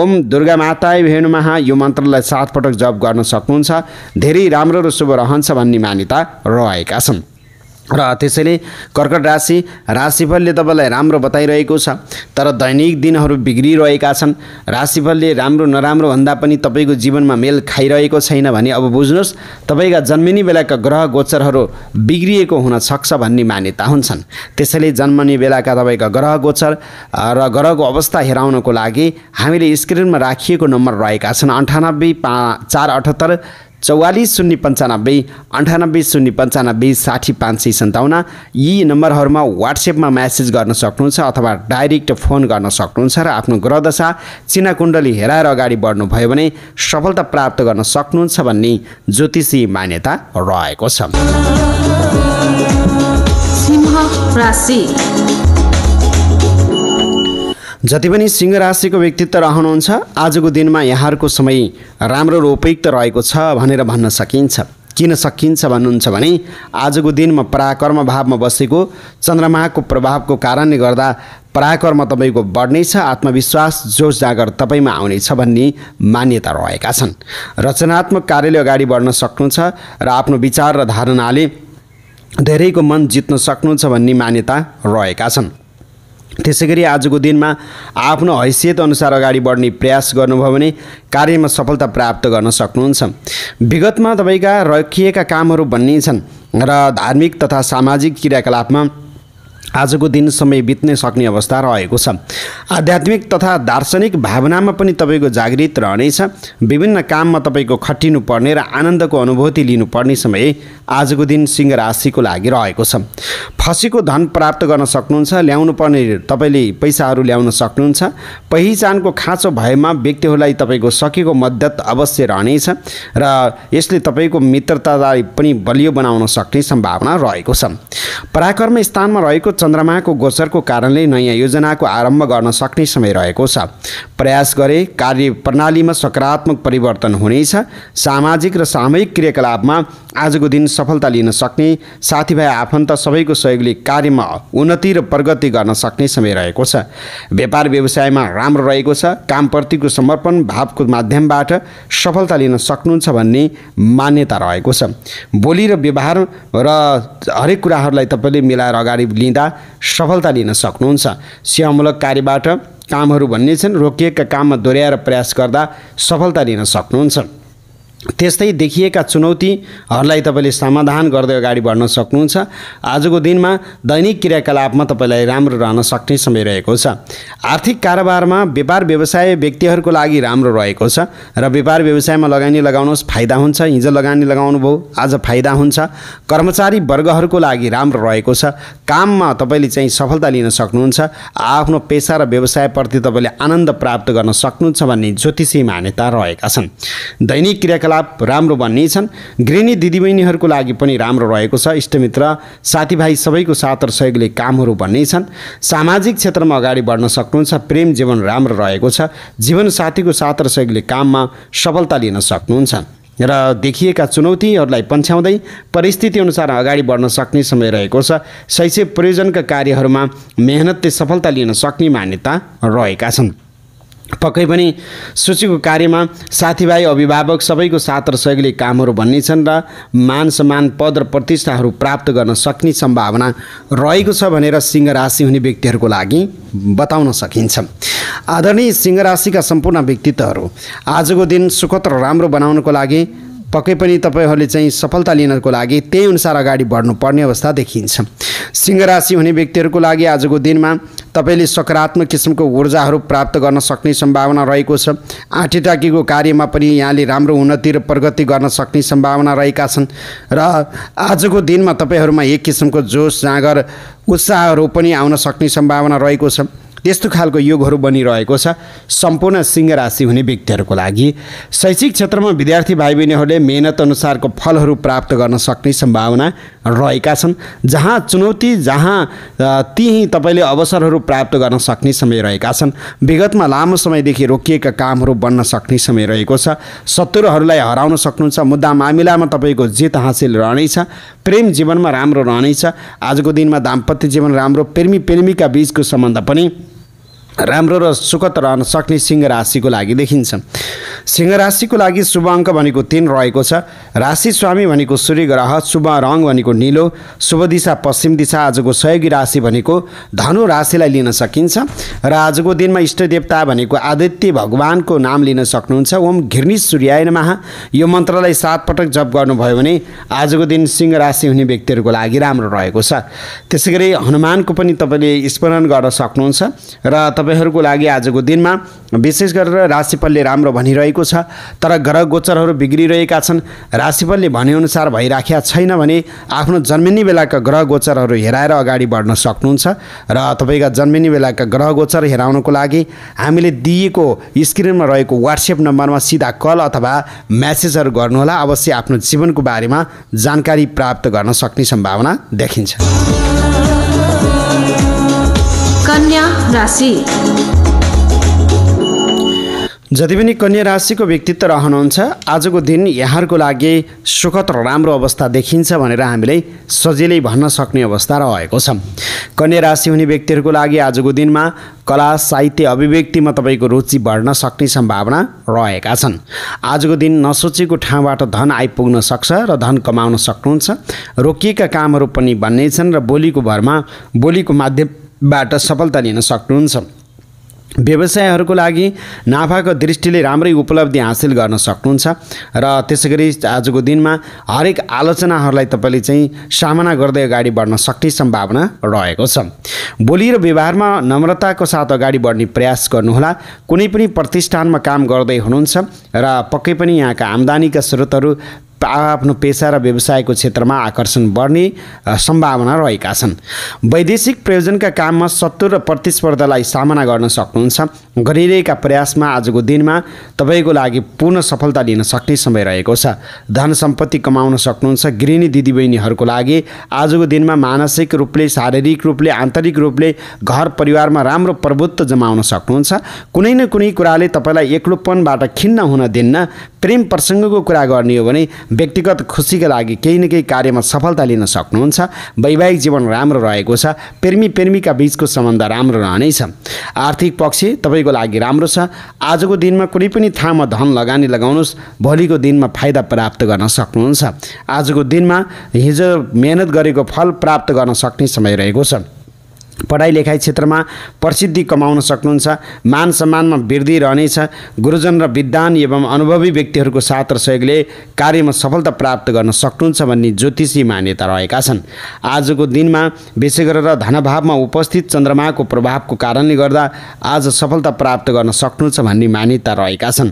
ओम दुर्गा माताय भेणुमा यो मन्त्रलाई सातपटक जप गर्न सक्नुहुन्छ धेरै राम्रो र शुभ रहन्छ भन्ने मान्यता रहेका छन् र त्यसैले कर्कट राशि राशिफलले तपाईँलाई राम्रो बताइरहेको छ तर दैनिक दिनहरू बिग्रिरहेका छन् राशिफलले राम्रो नराम्रो भन्दा पनि तपाईँको जीवनमा मेल खाइरहेको छैन भने अब बुझ्नुहोस् तपाईँका जन्मिने बेलाका ग्रह गोचरहरू बिग्रिएको हुन सक्छ भन्ने मान्यता हुन्छन् त्यसैले जन्मने बेलाका तपाईँका ग्रह गोचर र ग्रहको अवस्था हेराउनको लागि हामीले स्क्रिनमा राखिएको नम्बर रहेका छन् अन्ठानब्बे पा चार अठहत्तर चौवालिस शून्य पन्चानब्बे अन्ठानब्बे शून्य पन्चानब्बे साठी पाँच सय सन्ताउन्न यी नम्बरहरूमा वाट्सएपमा म्यासेज गर्न सक्नुहुन्छ अथवा डाइरेक्ट फोन गर्न सक्नुहुन्छ र आफ्नो ग्रहदशा कुण्डली हेराएर अगाडि बढ्नुभयो भने सफलता प्राप्त गर्न सक्नुहुन्छ भन्ने ज्योतिषी मान्यता रहेको छ जति पनि सिंह राशिको व्यक्तित्व रहनुहुन्छ आजको दिनमा यहाँहरूको समय राम्रो र उपयुक्त रहेको छ भनेर भन्न सकिन्छ किन सकिन्छ भन्नुहुन्छ भने आजको दिनमा पराकर्म भावमा बसेको चन्द्रमाको प्रभावको कारणले गर्दा पराकर्म तपाईँको छ आत्मविश्वास जोस जागर तपाईँमा आउनेछ भन्ने मान्यता रहेका छन् रचनात्मक कार्यले अगाडि बढ्न सक्नुहुन्छ र आफ्नो विचार र धारणाले धेरैको मन जित्न सक्नुहुन्छ भन्ने मान्यता रहेका छन् त्यसै गरी आजको दिनमा आफ्नो हैसियत अनुसार अगाडि बढ्ने प्रयास गर्नुभयो भने कार्यमा सफलता प्राप्त गर्न सक्नुहुन्छ विगतमा तपाईँका रखिएका कामहरू भन्ने छन् र धार्मिक तथा सामाजिक क्रियाकलापमा आजको दिन समय बित्न सक्ने अवस्था रहेको छ आध्यात्मिक तथा दार्शनिक भावनामा पनि तपाईँको जागृत रहनेछ विभिन्न काममा तपाईँको पर्ने र आनन्दको अनुभूति लिनुपर्ने समय आजको दिन सिंह राशिको लागि रहेको छ फसेको धन प्राप्त गर्न सक्नुहुन्छ ल्याउनु पर्ने तपाईँले पैसाहरू ल्याउन सक्नुहुन्छ पहिचानको खाँचो भएमा व्यक्तिहरूलाई तपाईँको सकेको मद्दत अवश्य रहनेछ र यसले तपाईँको मित्रतालाई पनि बलियो बनाउन सक्ने सम्भावना रहेको छ पराक्रम स्थानमा रहेको चन्द्रमाको गोचरको कारणले नयाँ योजनाको आरम्भ गर्न सक्ने समय रहेको छ प्रयास गरे कार्य प्रणालीमा सकारात्मक परिवर्तन हुनेछ सामाजिक र सामूहिक क्रियाकलापमा आजको दिन सफलता लिन सक्ने साथीभाइ आफन्त सबैको सहयोगले कार्यमा उन्नति र प्रगति गर्न सक्ने समय रहेको छ व्यापार व्यवसायमा राम्रो रहेको छ कामप्रतिको समर्पण भावको माध्यमबाट सफलता लिन सक्नुहुन्छ भन्ने मान्यता रहेको छ बोली र व्यवहार र हरेक कुराहरूलाई तपाईँले मिलाएर अगाडि लिँदा सफलता लिन सक्नुहुन्छ सेवामूलक कार्यबाट कामहरू भन्ने छन् रोकिएका काममा दोहोऱ्याएर प्रयास गर्दा सफलता लिन सक्नुहुन्छ त्यस्तै देखिएका चुनौतीहरूलाई तपाईँले समाधान गर्दै अगाडि बढ्न सक्नुहुन्छ आजको दिनमा दैनिक क्रियाकलापमा तपाईँलाई राम्रो रहन सक्ने समय रहेको छ आर्थिक कारोबारमा व्यापार व्यवसाय व्यक्तिहरूको लागि राम्रो रहेको छ र व्यापार व्यवसायमा लगानी लगाउनुहोस् फाइदा हुन्छ हिजो लगानी लगाउनुभयो आज फाइदा हुन्छ कर्मचारी वर्गहरूको लागि राम्रो रहेको छ काममा तपाईँले चाहिँ सफलता लिन सक्नुहुन्छ आफ्नो पेसा र व्यवसायप्रति तपाईँले आनन्द प्राप्त गर्न सक्नुहुन्छ भन्ने ज्योतिषी मान्यता रहेका छन् दैनिक क्रियाकलाप वार्तालाप राम्रो बन्ने छन् गृहिणी दिदीबहिनीहरूको लागि पनि राम्रो रहेको छ इष्टमित्र साथीभाइ सबैको साथ र सहयोगले कामहरू भन्ने छन् सामाजिक क्षेत्रमा अगाडि बढ्न सक्नुहुन्छ प्रेम जीवन राम्रो रहेको छ जीवनसाथीको साथ र सहयोगले काममा सफलता लिन सक्नुहुन्छ र देखिएका चुनौतीहरूलाई पन्छ्याउँदै परिस्थितिअनुसार अगाडि बढ्न सक्ने समय रहेको छ शैक्षिक प्रयोजनका कार्यहरूमा मेहनतले सफलता लिन सक्ने मान्यता रहेका छन् पक्कै पनि सूचीको कार्यमा साथीभाइ अभिभावक सबैको साथ र सहयोगले कामहरू भन्ने छन् र मान सम्मान पद र प्रतिष्ठाहरू प्राप्त गर्न सक्ने सम्भावना रहेको छ भनेर सिंह राशि हुने व्यक्तिहरूको लागि बताउन सकिन्छ आदरणीय सिंह राशिका सम्पूर्ण व्यक्तित्वहरू आजको दिन सुखद र राम्रो बनाउनको लागि पक्कै पनि तपाईँहरूले चाहिँ सफलता लिनको लागि त्यही अनुसार अगाडि बढ्नुपर्ने अवस्था देखिन्छ सिंह राशि हुने व्यक्तिहरूको लागि आजको दिनमा तपाईँले सकारात्मक किसिमको ऊर्जाहरू प्राप्त गर्न सक्ने सम्भावना रहेको छ आँटेटाकीको कार्यमा पनि यहाँले राम्रो उन्नति र प्रगति गर्न सक्ने सम्भावना रहेका छन् र आजको दिनमा तपाईँहरूमा एक किसिमको जोस जाँगर उत्साहहरू पनि आउन सक्ने सम्भावना रहेको छ त्यस्तो खालको योगहरू बनिरहेको छ सम्पूर्ण सिंह राशि हुने व्यक्तिहरूको लागि शैक्षिक क्षेत्रमा विद्यार्थी भाइ बहिनीहरूले मेहनत अनुसारको फलहरू प्राप्त गर्न सक्ने सम्भावना रहेका छन् जहाँ चुनौती जहाँ ती तपाईँले अवसरहरू प्राप्त गर्न सक्ने समय रहेका छन् विगतमा लामो समयदेखि रोकिएका कामहरू बन्न सक्ने समय रहेको छ शत्रुहरूलाई हराउन सक्नुहुन्छ मुद्दा मामिलामा तपाईँको जित हासिल रहनेछ प्रेम जीवनमा राम्रो रहनेछ आजको दिनमा दाम्पत्य जीवन राम्रो प्रेमी प्रेमीका बिचको सम्बन्ध पनि राम्रो र सुखद रहन सक्ने सिंह राशिको लागि देखिन्छ सिंह राशिको लागि शुभ अङ्क भनेको तिन रहेको छ राशि स्वामी भनेको सूर्य ग्रह शुभ रङ भनेको निलो शुभ दिशा पश्चिम दिशा आजको सहयोगी राशि भनेको धनु राशिलाई लिन सकिन्छ र आजको दिनमा इष्ट देवता भनेको आदित्य भगवान्को नाम लिन सक्नुहुन्छ ओम घिर्नी सूर्याय महा यो मन्त्रलाई सातपटक जप गर्नुभयो भने आजको दिन सिंह राशि हुने व्यक्तिहरूको लागि राम्रो रहेको छ त्यसै गरी हनुमानको पनि तपाईँले स्मरण गर्न सक्नुहुन्छ र तपाईँहरूको लागि आजको दिनमा विशेष गरेर राशिफलले राम्रो भनिरहेको छ तर ग्रह गोचरहरू बिग्रिरहेका छन् राशिफलले भनेअनुसार भइराखेका छैन भने आफ्नो जन्मिने बेलाका ग्रह गोचरहरू हेराएर अगाडि बढ्न सक्नुहुन्छ र तपाईँका जन्मिने बेलाका ग्रह गोचर हेराउनको लागि हामीले दिएको स्क्रिनमा रहेको वाट्सएप नम्बरमा सिधा कल अथवा म्यासेजहरू गर्नुहोला अवश्य आफ्नो जीवनको बारेमा जानकारी प्राप्त गर्न सक्ने सम्भावना देखिन्छ कन्या राशि जति पनि कन्या राशिको व्यक्तित्व रहनुहुन्छ आजको दिन यहाँहरूको लागि सुखद र राम्रो अवस्था देखिन्छ भनेर हामीले सजिलै भन्न सक्ने अवस्था रहेको छ कन्या राशि हुने व्यक्तिहरूको लागि आजको दिनमा कला साहित्य अभिव्यक्तिमा तपाईँको रुचि बढ्न सक्ने सम्भावना रहेका छन् आजको दिन नसोचेको ठाउँबाट धन आइपुग्न सक्छ र धन कमाउन सक्नुहुन्छ रोकिएका कामहरू पनि बन्नेछन् र बोलीको भरमा बोलीको माध्यम बाट सफलता लिन सक्नुहुन्छ व्यवसायहरूको लागि नाफाको दृष्टिले राम्रै उपलब्धि हासिल गर्न सक्नुहुन्छ र त्यसै गरी आजको दिनमा हरेक आलोचनाहरूलाई तपाईँले चाहिँ सामना गर्दै अगाडि बढ्न सक्ने सम्भावना रहेको छ बोली र व्यवहारमा नम्रताको साथ अगाडि बढ्ने प्रयास गर्नुहोला कुनै पनि प्रतिष्ठानमा काम गर्दै हुनुहुन्छ र पक्कै पनि यहाँका आम्दानीका स्रोतहरू आफ्नो पेसा र व्यवसायको क्षेत्रमा आकर्षण बढ्ने सम्भावना रहेका छन् वैदेशिक प्रयोजनका काममा शत्रु र प्रतिस्पर्धालाई सामना गर्न सक्नुहुन्छ गरिरहेका प्रयासमा आजको दिनमा तपाईँको लागि पूर्ण सफलता लिन सक्ने समय रहेको छ धन सम्पत्ति कमाउन सक्नुहुन्छ गृहिणी दिदीबहिनीहरूको लागि आजको दिनमा मानसिक रूपले शारीरिक रूपले आन्तरिक रूपले घर परिवारमा राम्रो प्रभुत्व जमाउन सक्नुहुन्छ कुनै न कुनै कुराले तपाईँलाई एक्लोपनबाट खिन्न हुन दिन्न प्रेम प्रसङ्गको कुरा गर्ने हो भने व्यक्तिगत खुसीका लागि केही न केही कार्यमा सफलता लिन सक्नुहुन्छ वैवाहिक जीवन राम्रो रहेको छ प्रेमी प्रेमीका बिचको सम्बन्ध राम्रो रहनेछ आर्थिक पक्ष तपाईँको लागि राम्रो छ आजको दिनमा कुनै पनि ठाउँमा धन लगानी लगाउनुहोस् भोलिको दिनमा फाइदा प्राप्त गर्न सक्नुहुन्छ आजको दिनमा हिजो मेहनत गरेको फल प्राप्त गर्न सक्ने समय रहेको छ पढाइ लेखाइ क्षेत्रमा प्रसिद्धि कमाउन सक्नुहुन्छ मान सम्मानमा वृद्धि रहनेछ गुरुजन र विद्वान एवं अनुभवी व्यक्तिहरूको साथ र सहयोगले कार्यमा सफलता प्राप्त गर्न सक्नुहुन्छ भन्ने ज्योतिषी मान्यता रहेका छन् आजको दिनमा विशेष गरेर धनभावमा उपस्थित चन्द्रमाको प्रभावको कारणले गर्दा आज सफलता प्राप्त गर्न सक्नुहुन्छ भन्ने मान्यता रहेका छन्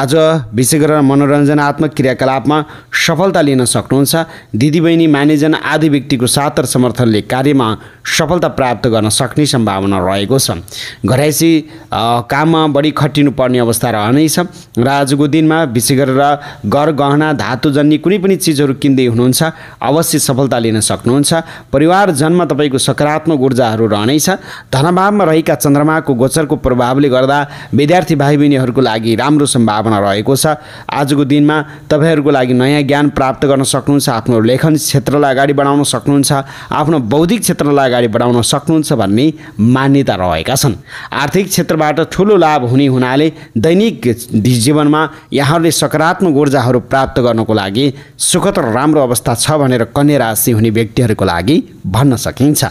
आज विशेष गरेर मनोरञ्जनात्मक क्रियाकलापमा सफलता लिन सक्नुहुन्छ दिदीबहिनी मानेजन आदि व्यक्तिको साथ र समर्थनले कार्यमा सफलता प्राप्त प्राप्त गर्न सक्ने सम्भावना रहेको छ घरैसी काममा बढी खटिनु पर्ने अवस्था रहनेछ र आजको दिनमा विशेष गरेर घर गहना धातुजन्य कुनै पनि चिजहरू किन्दै हुनुहुन्छ अवश्य सफलता लिन सक्नुहुन्छ परिवारजनमा तपाईँको सकारात्मक ऊर्जाहरू रहनेछ धनभावमा रहेका चन्द्रमाको गोचरको प्रभावले गर्दा विद्यार्थी भाइ बहिनीहरूको लागि राम्रो सम्भावना रहेको छ आजको दिनमा तपाईँहरूको लागि नयाँ ज्ञान प्राप्त गर्न सक्नुहुन्छ आफ्नो लेखन क्षेत्रलाई अगाडि बढाउन सक्नुहुन्छ आफ्नो बौद्धिक क्षेत्रलाई अगाडि बढाउन सक्नु सक्नुहुन्छ भन्ने मान्यता रहेका छन् आर्थिक क्षेत्रबाट ठुलो लाभ हुने हुनाले दैनिक जीवनमा यहाँहरूले सकारात्मक ऊर्जाहरू प्राप्त गर्नको लागि सुखद र राम्रो अवस्था छ भनेर कन्या राशि हुने व्यक्तिहरूको लागि भन्न सकिन्छ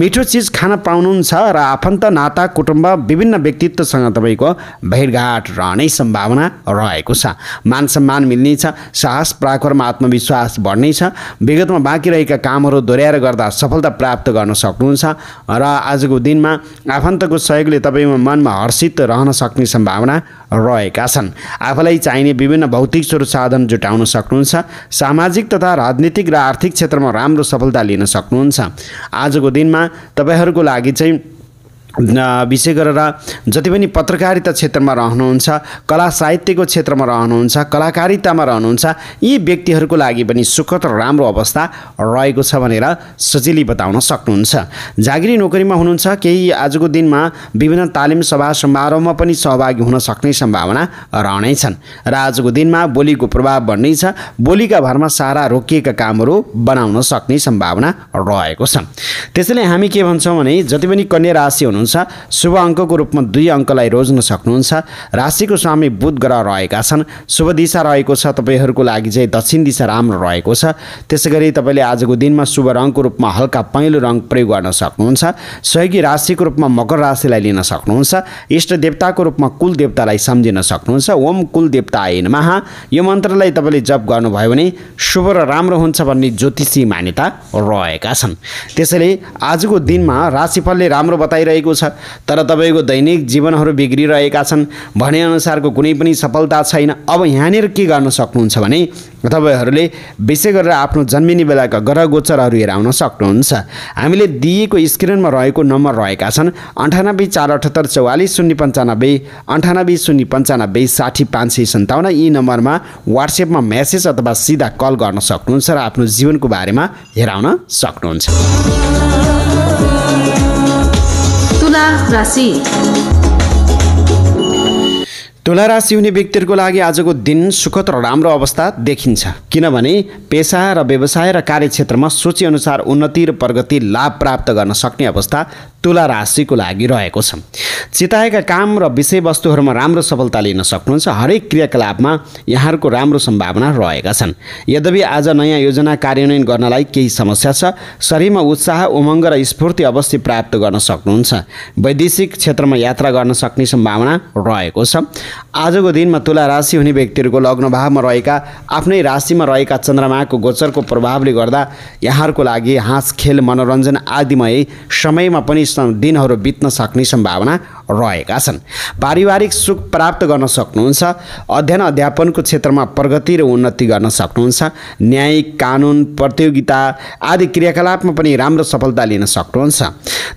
मिठो चिज खान पाउनुहुन्छ र आफन्त नाता कुटुम्ब विभिन्न व्यक्तित्वसँग तपाईँको भेटघाट रहने सम्भावना रहेको छ मान सम्मान मिल्नेछ साहस प्राकरमा आत्मविश्वास बढ्नेछ विगतमा बाँकी रहेका कामहरू दोहोऱ्याएर गर्दा सफलता प्राप्त गर्न सक्नुहुन्छ र आजको दिनमा आफन्तको सहयोगले तपाईँको मनमा हर्षित रहन सक्ने सम्भावना रहेका छन् आफूलाई चाहिने विभिन्न भौतिक स्रोत साधन जुटाउन सक्नुहुन्छ सामाजिक तथा राजनीतिक र आर्थिक क्षेत्रमा राम्रो सफलता लिन सक्नुहुन्छ आजको दिनमा तपाईँहरूको लागि चाहिँ विशेष गरेर जति पनि पत्रकारिता क्षेत्रमा रहनुहुन्छ कला साहित्यको क्षेत्रमा रहनुहुन्छ कलाकारितामा रहनुहुन्छ यी व्यक्तिहरूको लागि पनि सुखद र राम्रो अवस्था रहेको छ भनेर सजिलै बताउन सक्नुहुन्छ जागिरी नोकरीमा हुनुहुन्छ केही आजको दिनमा विभिन्न तालिम सभा समारोहमा पनि सहभागी हुन सक्ने सम्भावना छन् र आजको दिनमा बोलीको प्रभाव बढ्ने छ बोलीका भरमा सारा रोकिएका कामहरू बनाउन सक्ने सम्भावना रहेको छ त्यसैले हामी के भन्छौँ भने जति पनि कन्या राशि हुनु सक्नुहुन्छ शुभ अङ्कको रूपमा दुई अङ्कलाई रोज्न सक्नुहुन्छ राशिको स्वामी बुध ग्रह रहेका छन् शुभ दिशा रहेको छ तपाईँहरूको लागि चाहिँ दक्षिण दिशा राम्रो रहेको छ त्यसै गरी तपाईँले आजको दिनमा शुभ रङको रूपमा हल्का पहेँलो रङ प्रयोग गर्न सक्नुहुन्छ सहयोगी राशिको रूपमा मकर राशिलाई लिन सक्नुहुन्छ इष्ट देवताको रूपमा कुल देवतालाई सम्झिन सक्नुहुन्छ ओम कुल देवता आइन महा यो मन्त्रलाई तपाईँले जप गर्नुभयो भने शुभ र राम्रो हुन्छ भन्ने ज्योतिषी मान्यता रहेका छन् त्यसैले आजको दिनमा राशिफलले राम्रो बताइरहेको भइरहेको छ तर तपाईँको दैनिक जीवनहरू बिग्रिरहेका छन् भनेअनुसारको कुनै पनि सफलता छैन अब यहाँनिर के गर्न सक्नुहुन्छ भने तपाईँहरूले विशेष गरेर आफ्नो जन्मिने बेलाका ग्रह गोचरहरू हेराउन सक्नुहुन्छ हामीले दिएको स्क्रिनमा रहेको नम्बर रहेका छन् अन्ठानब्बे चार अठहत्तर चौवालिस शून्य पन्चानब्बे अन्ठानब्बे शून्य पन्चानब्बे साठी पाँच सय सन्ताउन्न यी नम्बरमा वाट्सएपमा म्यासेज अथवा सिधा कल गर्न सक्नुहुन्छ र आफ्नो जीवनको बारेमा हेराउन सक्नुहुन्छ तुला राशि तुला राशि हुने व्यक्तिहरूको लागि आजको दिन सुखद र राम्रो अवस्था देखिन्छ किनभने पेसा र व्यवसाय र कार्यक्षेत्रमा सोचेअनुसार उन्नति र प्रगति लाभ प्राप्त गर्न सक्ने अवस्था तुला राशिको लागि रहेको छ चिताएका काम र विषयवस्तुहरूमा राम्रो सफलता लिन सक्नुहुन्छ हरेक क्रियाकलापमा यहाँहरूको राम्रो सम्भावना रहेका छन् यद्यपि आज नयाँ योजना कार्यान्वयन गर्नलाई केही समस्या छ शरीरमा उत्साह उमङ्ग र स्फूर्ति अवश्य प्राप्त गर्न सक्नुहुन्छ वैदेशिक क्षेत्रमा यात्रा गर्न सक्ने सम्भावना रहेको छ आजको दिनमा तुला राशि हुने व्यक्तिहरूको लग्नभावमा रहेका आफ्नै राशिमा रहेका चन्द्रमाको गोचरको प्रभावले गर्दा यहाँहरूको लागि हाँस खेल मनोरञ्जन आदिमय समयमा पनि दिनहरू बित्न सक्ने सम्भावना रहेका छन् पारिवारिक सुख प्राप्त गर्न सक्नुहुन्छ अध्ययन अध्यापनको क्षेत्रमा प्रगति र उन्नति गर्न सक्नुहुन्छ न्यायिक कानुन प्रतियोगिता आदि क्रियाकलापमा पनि राम्रो सफलता लिन सक्नुहुन्छ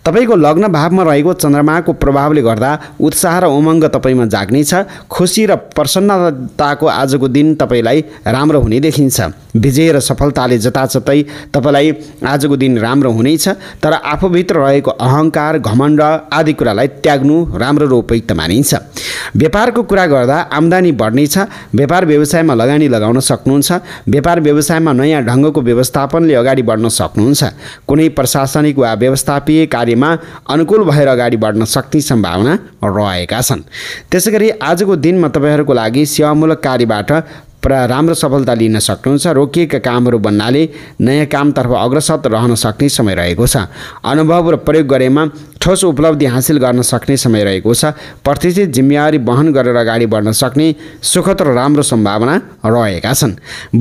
तपाईँको लग्न भावमा रहेको चन्द्रमाको प्रभावले गर्दा उत्साह र उमङ्ग तपाईँमा जाग्नेछ खुसी र प्रसन्नताको आजको दिन तपाईँलाई राम्रो हुने देखिन्छ विजय र सफलताले जताततै तपाईँलाई आजको दिन राम्रो हुनेछ तर आफूभित्र रहेको अहङ्कार घमण्ड आदि कुरालाई त्याग्नु राम्रो र उपयुक्त मानिन्छ व्यापारको कुरा गर्दा आम्दानी बढ्नेछ व्यापार व्यवसायमा लगानी लगाउन सक्नुहुन्छ व्यापार व्यवसायमा नयाँ ढङ्गको व्यवस्थापनले अगाडि बढ्न सक्नुहुन्छ कुनै प्रशासनिक वा व्यवस्थापीय कार्यमा अनुकूल भएर अगाडि बढ्न सक्ने सम्भावना रहेका छन् त्यसै गरी आजको दिनमा तपाईँहरूको लागि सेवामूलक कार्यबाट पुरा राम्रो सफलता लिन सक्नुहुन्छ रोकिएका कामहरू बन्नाले नयाँ कामतर्फ अग्रसर रहन सक्ने समय रहेको छ अनुभव र प्रयोग गरेमा ठोस उपलब्धि हासिल गर्न सक्ने समय रहेको छ प्रतिष्ठित जिम्मेवारी वहन गरेर अगाडि बढ्न सक्ने सुखद र राम्रो सम्भावना रहेका छन्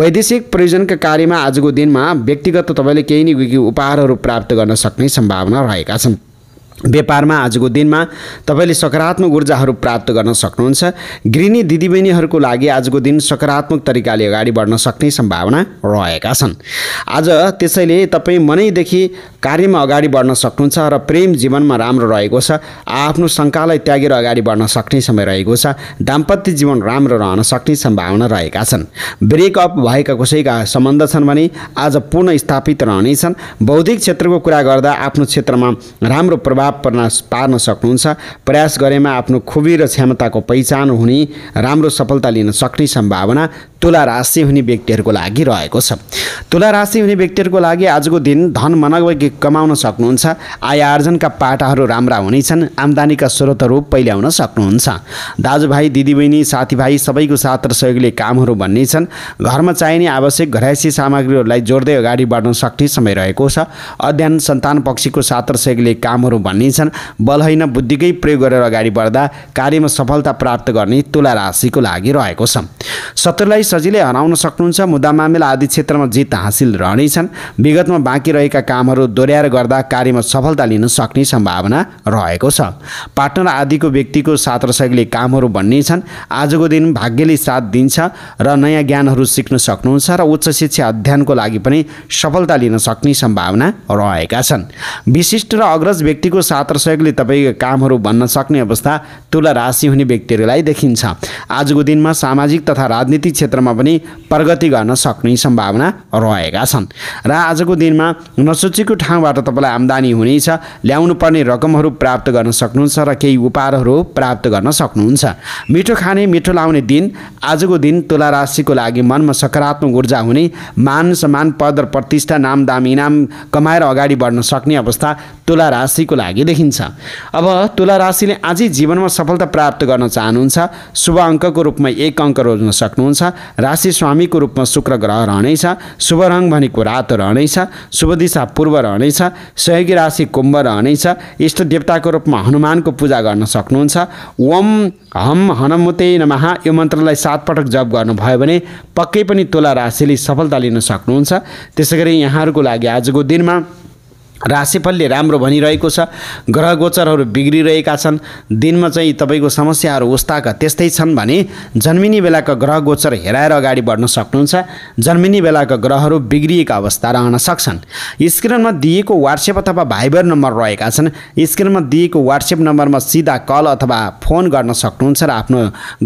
वैदेशिक प्रयोजनका कार्यमा आजको दिनमा व्यक्तिगत तपाईँले केही न केही उपहारहरू प्राप्त गर्न सक्ने सम्भावना रहेका छन् व्यापारमा आजको दिनमा तपाईँले सकारात्मक ऊर्जाहरू प्राप्त गर्न सक्नुहुन्छ गृहिणी दिदीबहिनीहरूको लागि आजको दिन सकारात्मक तरिकाले अगाडि बढ्न सक्ने सम्भावना रहेका छन् आज त्यसैले तपाईँ मनैदेखि कार्यमा अगाडि बढ्न सक्नुहुन्छ र प्रेम जीवनमा राम्रो रहेको छ आफ्नो शङ्कालाई त्यागेर अगाडि बढ्न सक्ने समय रहेको छ दाम्पत्य जीवन राम्रो रहन सक्ने सम्भावना रहेका छन् ब्रेकअप भएका कसैका सम्बन्ध छन् भने आज पुनः स्थापित रहनेछन् बौद्धिक क्षेत्रको कुरा गर्दा आफ्नो क्षेत्रमा राम्रो प्रभाव प्रभाव पर्न पार्न सक्नुहुन्छ प्रयास गरेमा आफ्नो खुबी र क्षमताको पहिचान हुने राम्रो सफलता लिन सक्ने सम्भावना तुला राशि हुने व्यक्तिहरूको लागि रहेको छ तुला राशि हुने व्यक्तिहरूको लागि आजको दिन धन मनगि कमाउन सक्नुहुन्छ आय आर्जनका पाटाहरू राम्रा हुनेछन् आम्दानीका स्रोतहरू पहिल्याउन सक्नुहुन्छ दाजुभाइ दिदीबहिनी साथीभाइ सबैको साथ र सहयोगले कामहरू भन्ने छन् घरमा चाहिने आवश्यक घरायसी सामग्रीहरूलाई जोड्दै अगाडि बढ्न सक्ने समय रहेको छ अध्ययन सन्तान पक्षीको साथ र सहयोगले कामहरू भनिन्छन् बल होइन बुद्धिकै प्रयोग गरेर अगाडि बढ्दा कार्यमा सफलता प्राप्त गर्ने तुला राशिको लागि रहेको छ शत्रुलाई सजिलै हराउन सक्नुहुन्छ मुद्दा मामिला आदि क्षेत्रमा जित हासिल रहनेछन् विगतमा बाँकी रहेका कामहरू दोहोऱ्याएर गर्दा कार्यमा सफलता लिन सक्ने सम्भावना रहेको छ पार्टनर आदिको व्यक्तिको साथ र शैली कामहरू भन्ने आजको दिन भाग्यले साथ दिन्छ र नयाँ ज्ञानहरू सिक्न सक्नुहुन्छ र उच्च शिक्षा अध्ययनको लागि पनि सफलता लिन सक्ने सम्भावना रहेका छन् विशिष्ट र अग्रज व्यक्तिको सात र सहयोगले तपाईँको कामहरू भन्न सक्ने अवस्था तुला राशि हुने व्यक्तिहरूलाई देखिन्छ आजको दिनमा सामाजिक तथा राजनीतिक क्षेत्रमा पनि प्रगति गर्न सक्ने सम्भावना रहेका छन् र आजको दिनमा नसोचेको ठाउँबाट तपाईँलाई आम्दानी हुनेछ पर्ने रकमहरू प्राप्त गर्न सक्नुहुन्छ र केही उपहारहरू प्राप्त गर्न सक्नुहुन्छ मिठो खाने मिठो लाउने दिन आजको दिन तुला राशिको लागि मनमा सकारात्मक ऊर्जा हुने मान सम्मान पद र प्रतिष्ठा नाम दाम इनाम कमाएर अगाडि बढ्न सक्ने अवस्था तुला राशिको लागि लागि देखिन्छ अब तुला राशिले आजै जीवनमा सफलता प्राप्त गर्न चाहनुहुन्छ शुभ अङ्कको रूपमा एक अङ्क रोज्न सक्नुहुन्छ राशि स्वामीको रूपमा शुक्र ग्रह रहनेछ शुभ रङ भनेको रातो रहनेछ शुभ दिशा पूर्व रहनेछ सहयोगी राशि कुम्भ रहनेछ इष्ट देवताको रूपमा हनुमानको पूजा गर्न सक्नुहुन्छ ओम हम हनमुते नमः यो मन्त्रलाई सातपटक जप गर्नुभयो भने पक्कै पनि तुला राशिले सफलता लिन सक्नुहुन्छ त्यसै गरी यहाँहरूको लागि आजको दिनमा राशिफलले राम्रो भनिरहेको छ ग्रह गोचरहरू बिग्रिरहेका छन् दिनमा चाहिँ तपाईँको समस्याहरू उस्ताका त्यस्तै छन् भने जन्मिने बेलाका ग्रह गोचर हेराएर अगाडि बढ्न सक्नुहुन्छ जन्मिने बेलाका ग्रहहरू बिग्रिएका अवस्था रहन सक्छन् स्क्रिनमा दिएको वाट्सएप अथवा भाइबर नम्बर रहेका छन् स्क्रिनमा दिएको वाट्सएप नम्बरमा सिधा कल अथवा फोन गर्न सक्नुहुन्छ र आफ्नो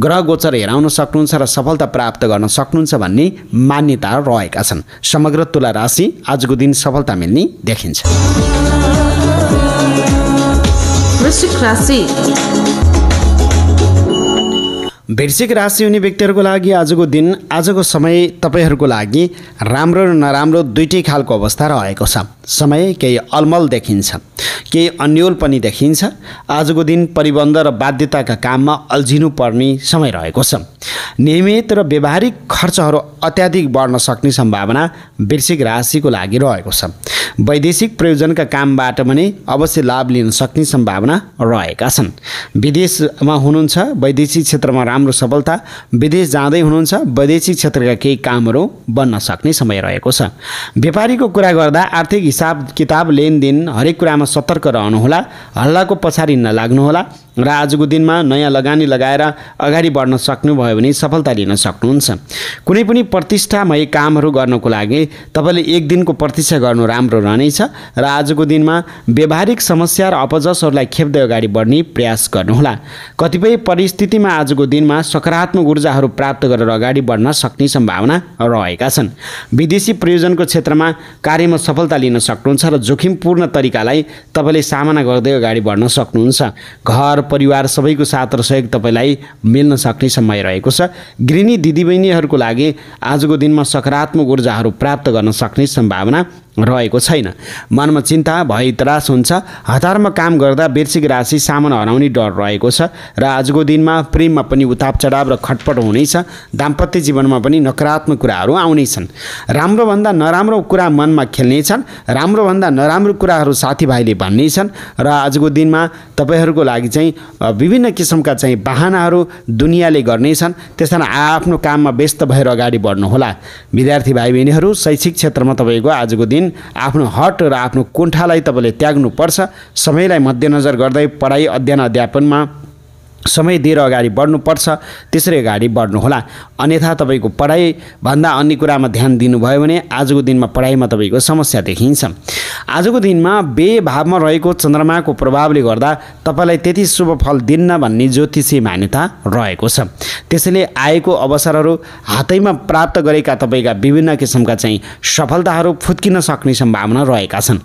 ग्रह गोचर हेराउन सक्नुहुन्छ र सफलता प्राप्त गर्न सक्नुहुन्छ भन्ने मान्यता रहेका छन् समग्र तुला राशि आजको दिन सफलता मिल्ने देखिन्छ वृश्चिक राशि राशि हुने व्यक्तिहरूको लागि आजको दिन आजको समय तपाईँहरूको लागि राम्रो र नराम्रो दुइटै खालको अवस्था रहेको छ समय केही अलमल देखिन्छ केही अन्यल पनि देखिन्छ आजको दिन परिबन्ध र बाध्यताका काममा अल्झिनु पर्ने समय रहेको छ नियमित र व्यवहारिक खर्चहरू अत्याधिक बढ्न सक्ने सम्भावना वृश्चिक राशिको लागि रहेको छ वैदेशिक प्रयोजनका कामबाट पनि अवश्य लाभ लिन सक्ने सम्भावना रहेका छन् विदेशमा हुनुहुन्छ वैदेशिक क्षेत्रमा राम्रो सफलता विदेश जाँदै हुनुहुन्छ वैदेशिक क्षेत्रका केही कामहरू बन्न सक्ने समय रहेको छ व्यापारीको कुरा गर्दा आर्थिक हिसाब किताब लेनदेन हरेक कुरामा सतर्क रहनुहोला हल्लाको पछाडि नलाग्नुहोला र आजको दिनमा नयाँ लगानी लगाएर अगाडि बढ्न सक्नुभयो भने सफलता लिन सक्नुहुन्छ कुनै पनि प्रतिष्ठामय कामहरू गर्नको लागि तपाईँले एक दिनको प्रतीक्षा गर्नु राम्रो रहनेछ र आजको दिनमा व्यावहारिक समस्या र अपजसहरूलाई खेप्दै अगाडि बढ्ने प्रयास गर्नुहोला कतिपय परिस्थितिमा आजको दिनमा सकारात्मक ऊर्जाहरू प्राप्त गरेर अगाडि बढ्न सक्ने सम्भावना रहेका छन् विदेशी प्रयोजनको क्षेत्रमा कार्यमा सफलता लिन सक्नुहुन्छ र जोखिमपूर्ण तरिकालाई तपाईँले सामना गर्दै अगाडि बढ्न सक्नुहुन्छ घर परिवार सबैको साथ र सहयोग तपाईँलाई मिल्न सक्ने समय रहेको छ गृहिणी दिदीबहिनीहरूको लागि आजको दिनमा सकारात्मक ऊर्जाहरू प्राप्त गर्न सक्ने सम्भावना रहेको छैन मनमा चिन्ता भय त्रास हुन्छ हतारमा काम गर्दा वृश्चिक राशि सामान हराउने डर रहेको छ र आजको दिनमा प्रेममा पनि उताप चढाव र खटपट हुनेछ दाम्पत्य जीवनमा पनि नकारात्मक कुराहरू आउनेछन् राम्रोभन्दा नराम्रो कुरा मनमा खेल्नेछन् राम्रोभन्दा नराम्रो कुराहरू साथीभाइले भन्नेछन् र आजको दिनमा तपाईँहरूको लागि चाहिँ विभिन्न किसिमका चाहिँ बाहनाहरू दुनियाँले गर्नेछन् त्यस कारण आआफ्नो काममा व्यस्त भएर अगाडि बढ्नुहोला विद्यार्थी भाइ बहिनीहरू शैक्षिक क्षेत्रमा तपाईँको आजको दिन आफ्नो हट र आफ्नो कोठालाई तपाईँले त्याग्नुपर्छ सबैलाई मध्यनजर गर्दै पढाइ अध्ययन अध्यापनमा समय दिएर अगाडि बढ्नुपर्छ त्यसरी अगाडि बढ्नुहोला अन्यथा तपाईँको पढाइभन्दा अन्य कुरामा ध्यान दिनुभयो भने आजको दिनमा पढाइमा तपाईँको समस्या देखिन्छ आजको दिनमा बेभावमा रहेको चन्द्रमाको प्रभावले गर्दा तपाईँलाई त्यति शुभ फल दिन्न भन्ने ज्योतिषीय मान्यता रहेको छ त्यसैले आएको अवसरहरू हातैमा प्राप्त गरेका तपाईँका विभिन्न किसिमका चाहिँ सफलताहरू फुत्किन सक्ने सम्भावना रहेका छन्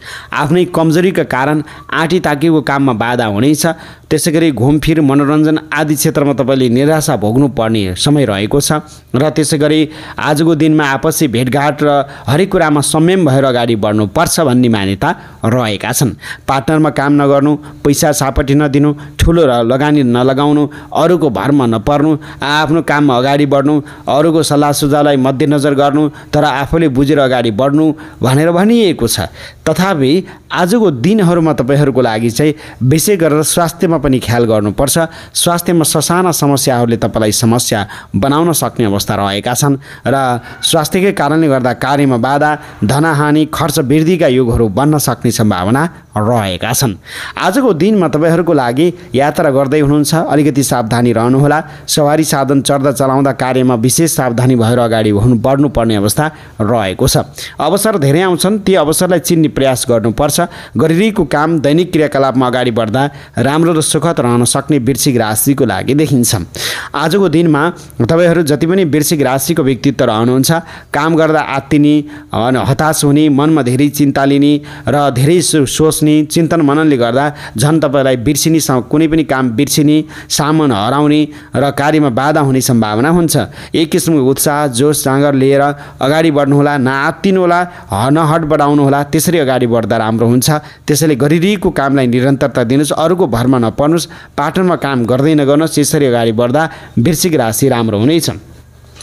आफ्नै कमजोरीका कारण आँटी ताकिएको काममा बाधा हुनेछ त्यसै गरी घुमफिर मनोरञ्जन आदि क्षेत्रमा तपाईँले निराशा भोग्नुपर्ने समय रहेको छ र त्यसै गरी आजको दिनमा आपसी भेटघाट र हरेक कुरामा संयम भएर अगाडि बढ्नुपर्छ भन्ने मान्यता रहेका छन् पार्टनरमा काम नगर्नु पैसा सापट्टि नदिनु ठुलो र लगानी नलगाउनु अरूको भरमा नपर्नु आफ्नो काममा अगाडि बढ्नु अरूको सल्लाह सुझावलाई मध्यनजर गर्नु तर आफूले बुझेर अगाडि बढ्नु भनेर भनिएको छ तथापि आजको दिनहरूमा तपाईँहरूको लागि चाहिँ विशेष गरेर स्वास्थ्यमा पनि ख्याल गर्नुपर्छ स्वास्थ्यमा ससाना समस्याहरूले तपाईँलाई समस्या बनाउन सक्ने अवस्था रहेका छन् र स्वास्थ्यकै कारणले गर्दा कार्यमा बाधा धनहानि खर्च वृद्धिका योगहरू बन्न सक्ने सम्भावना रहेका छन् आजको दिनमा तपाईँहरूको लागि यात्रा गर्दै हुनुहुन्छ अलिकति सावधानी रहनुहोला सवारी साधन चढ्दा चलाउँदा कार्यमा विशेष सावधानी भएर अगाडि बढ्नुपर्ने अवस्था रहेको छ अवसर धेरै आउँछन् ती अवसरलाई चिन्ने प्रयास गर्नुपर्छ गरिरहेको काम दैनिक क्रियाकलापमा अगाडि बढ्दा राम्रो र सुखद रहन सक्ने वृश्चिक राशिको लागि देखिन्छ आजको दिनमा तपाईँहरू जति पनि वृश्चिक राशिको व्यक्तित्व रहनुहुन्छ काम गर्दा आत्तिने हताश हुने मनमा धेरै चिन्ता लिने र धेरै सोच्ने चिन्तन मननले गर्दा झन् तपाईँलाई बिर्सिने कुनै पनि काम बिर्सिने सामान हराउने र कार्यमा बाधा हुने सम्भावना हुन्छ एक किसिमको उत्साह जोस जाँगर लिएर अगाडि बढ्नुहोला नआत्तिनुहोला हनहट बढाउनुहोला त्यसरी अगाडि बढ्दा राम्रो हुन्छ त्यसैले गरिरहेको कामलाई निरन्तरता दिनुहोस् अरूको भरमा नपर्नुहोस् पाटनमा काम गर्दै नगर्नुहोस् यसरी अगाडि बढ्दा वृश्चिक राशि राम्रो हुनेछन्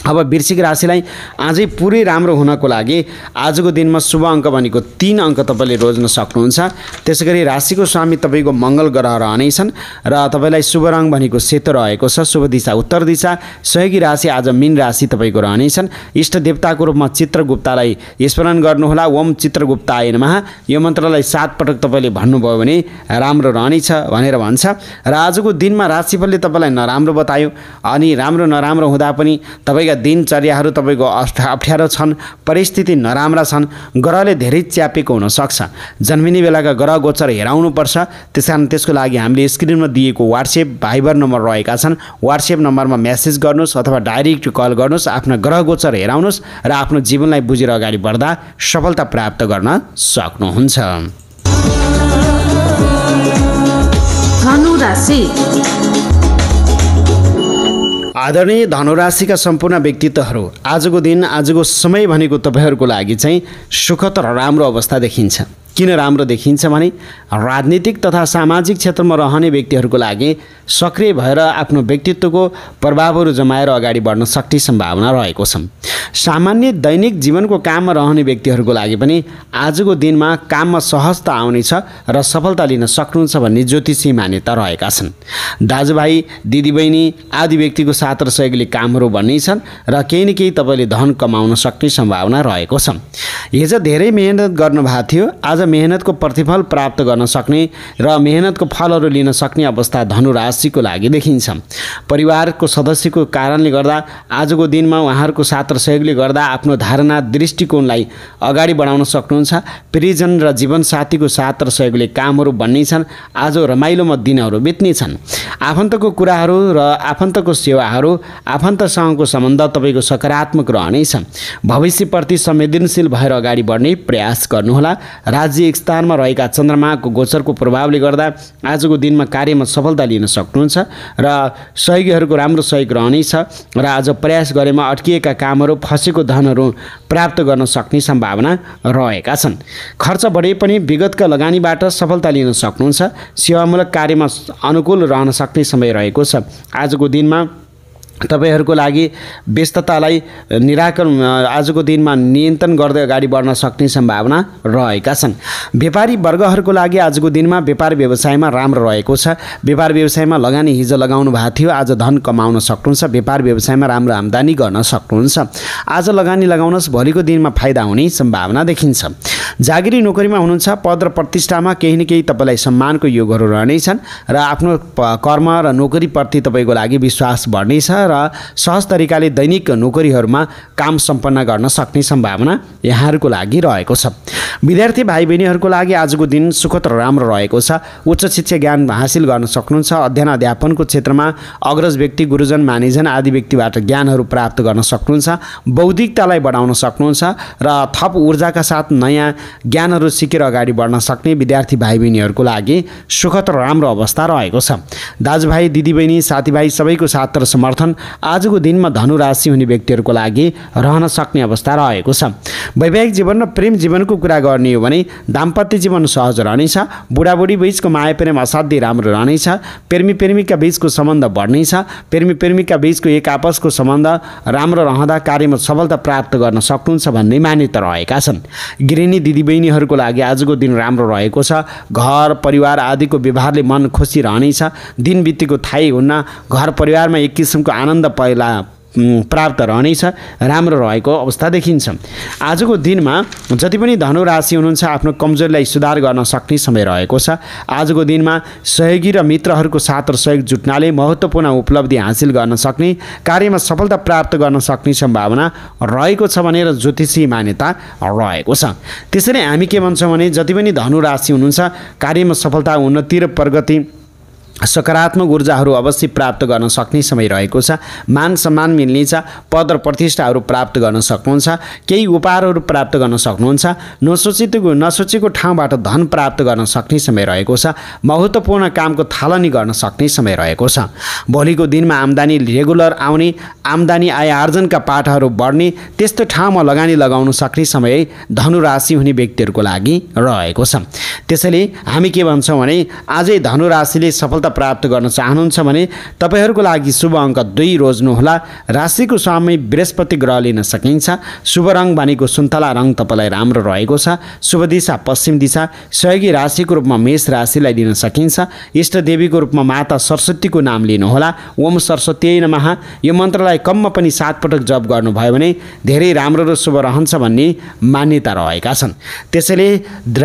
अब वृश्चिक राशिलाई आजै पुरै राम्रो हुनको लागि आजको दिनमा शुभ अङ्क भनेको तिन अङ्क तपाईँले रोज्न सक्नुहुन्छ त्यसै गरी राशिको स्वामी तपाईँको मङ्गल ग्रह रहनै छन् र तपाईँलाई शुभ रङ भनेको सेतो रहेको छ शुभ दिशा उत्तर दिशा सहयोगी राशि आज मिन राशि तपाईँको रहनेछन् इष्ट देवताको रूपमा चित्रगुप्तालाई स्मरण गर्नुहोला ओम चित्रगुप्ता आएन महा यो मन्त्रलाई सात पटक तपाईँले भन्नुभयो भने राम्रो रहनेछ भनेर भन्छ र आजको दिनमा राशिफलले तपाईँलाई नराम्रो बतायो अनि राम्रो नराम्रो हुँदा पनि तपाईँ तपाईँका दिनचर्याहरू तपाईँको अप्ठ्या अप्ठ्यारो छन् परिस्थिति नराम्रा छन् ग्रहले धेरै च्यापेको हुनसक्छ जन्मिने बेलाका ग्रह गोचर हेराउनुपर्छ त्यस कारण त्यसको लागि हामीले स्क्रिनमा दिएको वाट्सएप भाइबर नम्बर रहेका छन् वाट्सएप नम्बरमा मेसेज गर्नुहोस् अथवा डाइरेक्ट कल गर्नुहोस् आफ्नो ग्रह गोचर हेराउनुहोस् र आफ्नो जीवनलाई बुझेर अगाडि बढ्दा सफलता प्राप्त गर्न सक्नुहुन्छ धनु आदरणीय धनुराशिका सम्पूर्ण व्यक्तित्वहरू आजको दिन आजको समय भनेको तपाईँहरूको लागि चाहिँ सुखद र राम्रो अवस्था देखिन्छ किन राम्रो देखिन्छ भने राजनीतिक तथा सामाजिक क्षेत्रमा रहने व्यक्तिहरूको लागि सक्रिय भएर आफ्नो व्यक्तित्वको प्रभावहरू जमाएर अगाडि बढ्न सक्ने सम्भावना रहेको छ सामान्य दैनिक जीवनको काममा रहने व्यक्तिहरूको लागि पनि आजको दिनमा काममा सहजता आउनेछ र सफलता लिन सक्नुहुन्छ भन्ने ज्योतिषी मान्यता रहेका छन् दाजुभाइ दिदीबहिनी आदि व्यक्तिको साथ र सहयोगले कामहरू भन्ने छन् र केही न केही तपाईँले धन कमाउन सक्ने सम्भावना रहेको छ हिजो धेरै मेहनत गर्नुभएको थियो आज मेहनतको प्रतिफल प्राप्त गर्न सक्ने र मेहनतको फलहरू लिन सक्ने अवस्था धनुराशिको लागि देखिन्छ परिवारको सदस्यको कारणले गर्दा आजको दिनमा उहाँहरूको साथ र सहयोगले गर्दा आफ्नो धारणा दृष्टिकोणलाई अगाडि बढाउन सक्नुहुन्छ प्रिजन र जीवनसाथीको साथ र सहयोगले कामहरू बन्ने छन् आज रमाइलोमा दिनहरू बित्नेछन् आफन्तको कुराहरू र आफन्तको सेवाहरू आफन्तसँगको सम्बन्ध तपाईँको सकारात्मक रहनेछ भविष्यप्रति संवेदनशील भएर अगाडि बढ्ने प्रयास गर्नुहोला राज्य स्थानमा रहेका चन्द्रमाको गोचरको प्रभावले गर्दा आजको दिनमा कार्यमा सफलता लिन सक्नुहुन्छ र सहयोगीहरूको राम्रो सहयोग रहनेछ र आज प्रयास गरेमा अड्किएका कामहरू फँसेको धनहरू प्राप्त गर्न सक्ने सम्भावना रहेका छन् खर्च बढे पनि विगतका लगानीबाट सफलता लिन सक्नुहुन्छ सेवामूलक कार्यमा अनुकूल रहन सक्ने समय रहेको छ आजको दिनमा तपाईँहरूको लागि व्यस्ततालाई निराकरण आजको दिनमा नियन्त्रण गर्दै अगाडि बढ्न सक्ने सम्भावना रहेका छन् व्यापारी वर्गहरूको लागि आजको दिनमा व्यापार व्यवसायमा राम्रो रहेको छ व्यापार व्यवसायमा लगानी हिजो लगाउनु भएको थियो आज धन कमाउन सक्नुहुन्छ व्यापार व्यवसायमा राम्रो आम्दानी गर्न सक्नुहुन्छ आज लगानी लगाउनुहोस् भोलिको दिनमा फाइदा हुने सम्भावना देखिन्छ जागिरी नोकरीमा हुनुहुन्छ पद र प्रतिष्ठामा केही न केही तपाईँलाई सम्मानको योगहरू रहनेछन् र आफ्नो कर्म र नोकरीप्रति तपाईँको लागि विश्वास बढ्नेछ र सहज तरिकाले दैनिक नोकरीहरूमा काम सम्पन्न गर्न सक्ने सम्भावना यहाँहरूको लागि रहेको छ विद्यार्थी भाइ बहिनीहरूको लागि आजको दिन सुखद र राम्रो रहेको छ उच्च शिक्षा ज्ञान हासिल गर्न सक्नुहुन्छ अध्ययन अध्यापनको क्षेत्रमा अग्रज व्यक्ति गुरुजन मानिजन आदि व्यक्तिबाट ज्ञानहरू प्राप्त गर्न सक्नुहुन्छ बौद्धिकतालाई बढाउन सक्नुहुन्छ र थप ऊर्जाका साथ नयाँ ज्ञानहरू सिकेर अगाडि बढ्न सक्ने विद्यार्थी भाइ बहिनीहरूको लागि सुखद र राम्रो अवस्था रहेको छ दाजुभाइ दिदीबहिनी साथीभाइ सबैको साथ र समर्थन आजको दिनमा धनु राशि हुने व्यक्तिहरूको लागि रहन सक्ने अवस्था रहेको छ वैवाहिक जीवन र प्रेम जीवनको कुरा गर्ने हो भने दाम्पत्य जीवन सहज रहनेछ बुढाबुढी बिचको माया प्रेम असाध्य राम्रो रहनेछ प्रेमी प्रेमिका बिचको सम्बन्ध बढ्नेछ प्रेमी प्रेमिका बिचको एक आपसको सम्बन्ध राम्रो रहँदा कार्यमा सफलता प्राप्त गर्न सक्नुहुन्छ भन्ने मान्यता रहेका छन् गृहिणी दिदीबहिनीहरूको लागि आजको दिन राम्रो रहेको छ घर परिवार आदिको व्यवहारले मन खुसी रहनेछ दिन बित्तिको थाहै हुन्न घर परिवारमा एक किसिमको आनन्द आनन्द पहिला प्राप्त रहनेछ राम्रो रहेको अवस्था देखिन्छ आजको दिनमा जति पनि धनु राशि हुनुहुन्छ आफ्नो कमजोरीलाई सुधार गर्न सक्ने समय रहेको छ आजको दिनमा सहयोगी र मित्रहरूको साथ र सहयोग जुट्नाले महत्त्वपूर्ण उपलब्धि हासिल गर्न सक्ने कार्यमा सफलता प्राप्त गर्न सक्ने सम्भावना रहेको छ भनेर ज्योतिषी मान्यता रहेको छ त्यसरी हामी के भन्छौँ भने जति पनि धनु राशि हुनुहुन्छ कार्यमा सफलता उन्नति र प्रगति सकारात्मक ऊर्जाहरू अवश्य प्राप्त गर्न सक्ने समय रहेको छ मान सम्मान मिल्नेछ पद र प्रतिष्ठाहरू प्राप्त गर्न सक्नुहुन्छ केही उपहारहरू प्राप्त गर्न सक्नुहुन्छ नसोचिएको नसोचेको ठाउँबाट धन प्राप्त गर्न सक्ने समय रहेको छ महत्त्वपूर्ण कामको थालनी गर्न सक्ने समय रहेको छ भोलिको दिनमा आम्दानी रेगुलर आउने आम्दानी आय आर्जनका पाठाहरू बढ्ने त्यस्तो ठाउँमा लगानी लगाउन सक्ने समय धनुराशि हुने व्यक्तिहरूको लागि रहेको छ त्यसैले हामी के भन्छौँ भने आजै धनुराशिले सफलता प्राप्त गर्न चाहनुहुन्छ भने तपाईँहरूको लागि शुभ अङ्क दुई रोज्नुहोला राशिको स्वामी बृहस्पति ग्रह लिन सकिन्छ शुभ रङ भनेको सुन्तला रङ तपाईँलाई राम्रो रहेको छ शुभ दिशा पश्चिम दिशा सहयोगी राशिको रूपमा मेष राशिलाई लिन सकिन्छ इष्टदेवीको रूपमा माता सरस्वतीको नाम लिनुहोला ओम सरस्वती नमः यो मन्त्रलाई कम्म पनि सातपटक जप गर्नुभयो भने धेरै राम्रो र शुभ रहन्छ भन्ने मान्यता रहेका छन् त्यसैले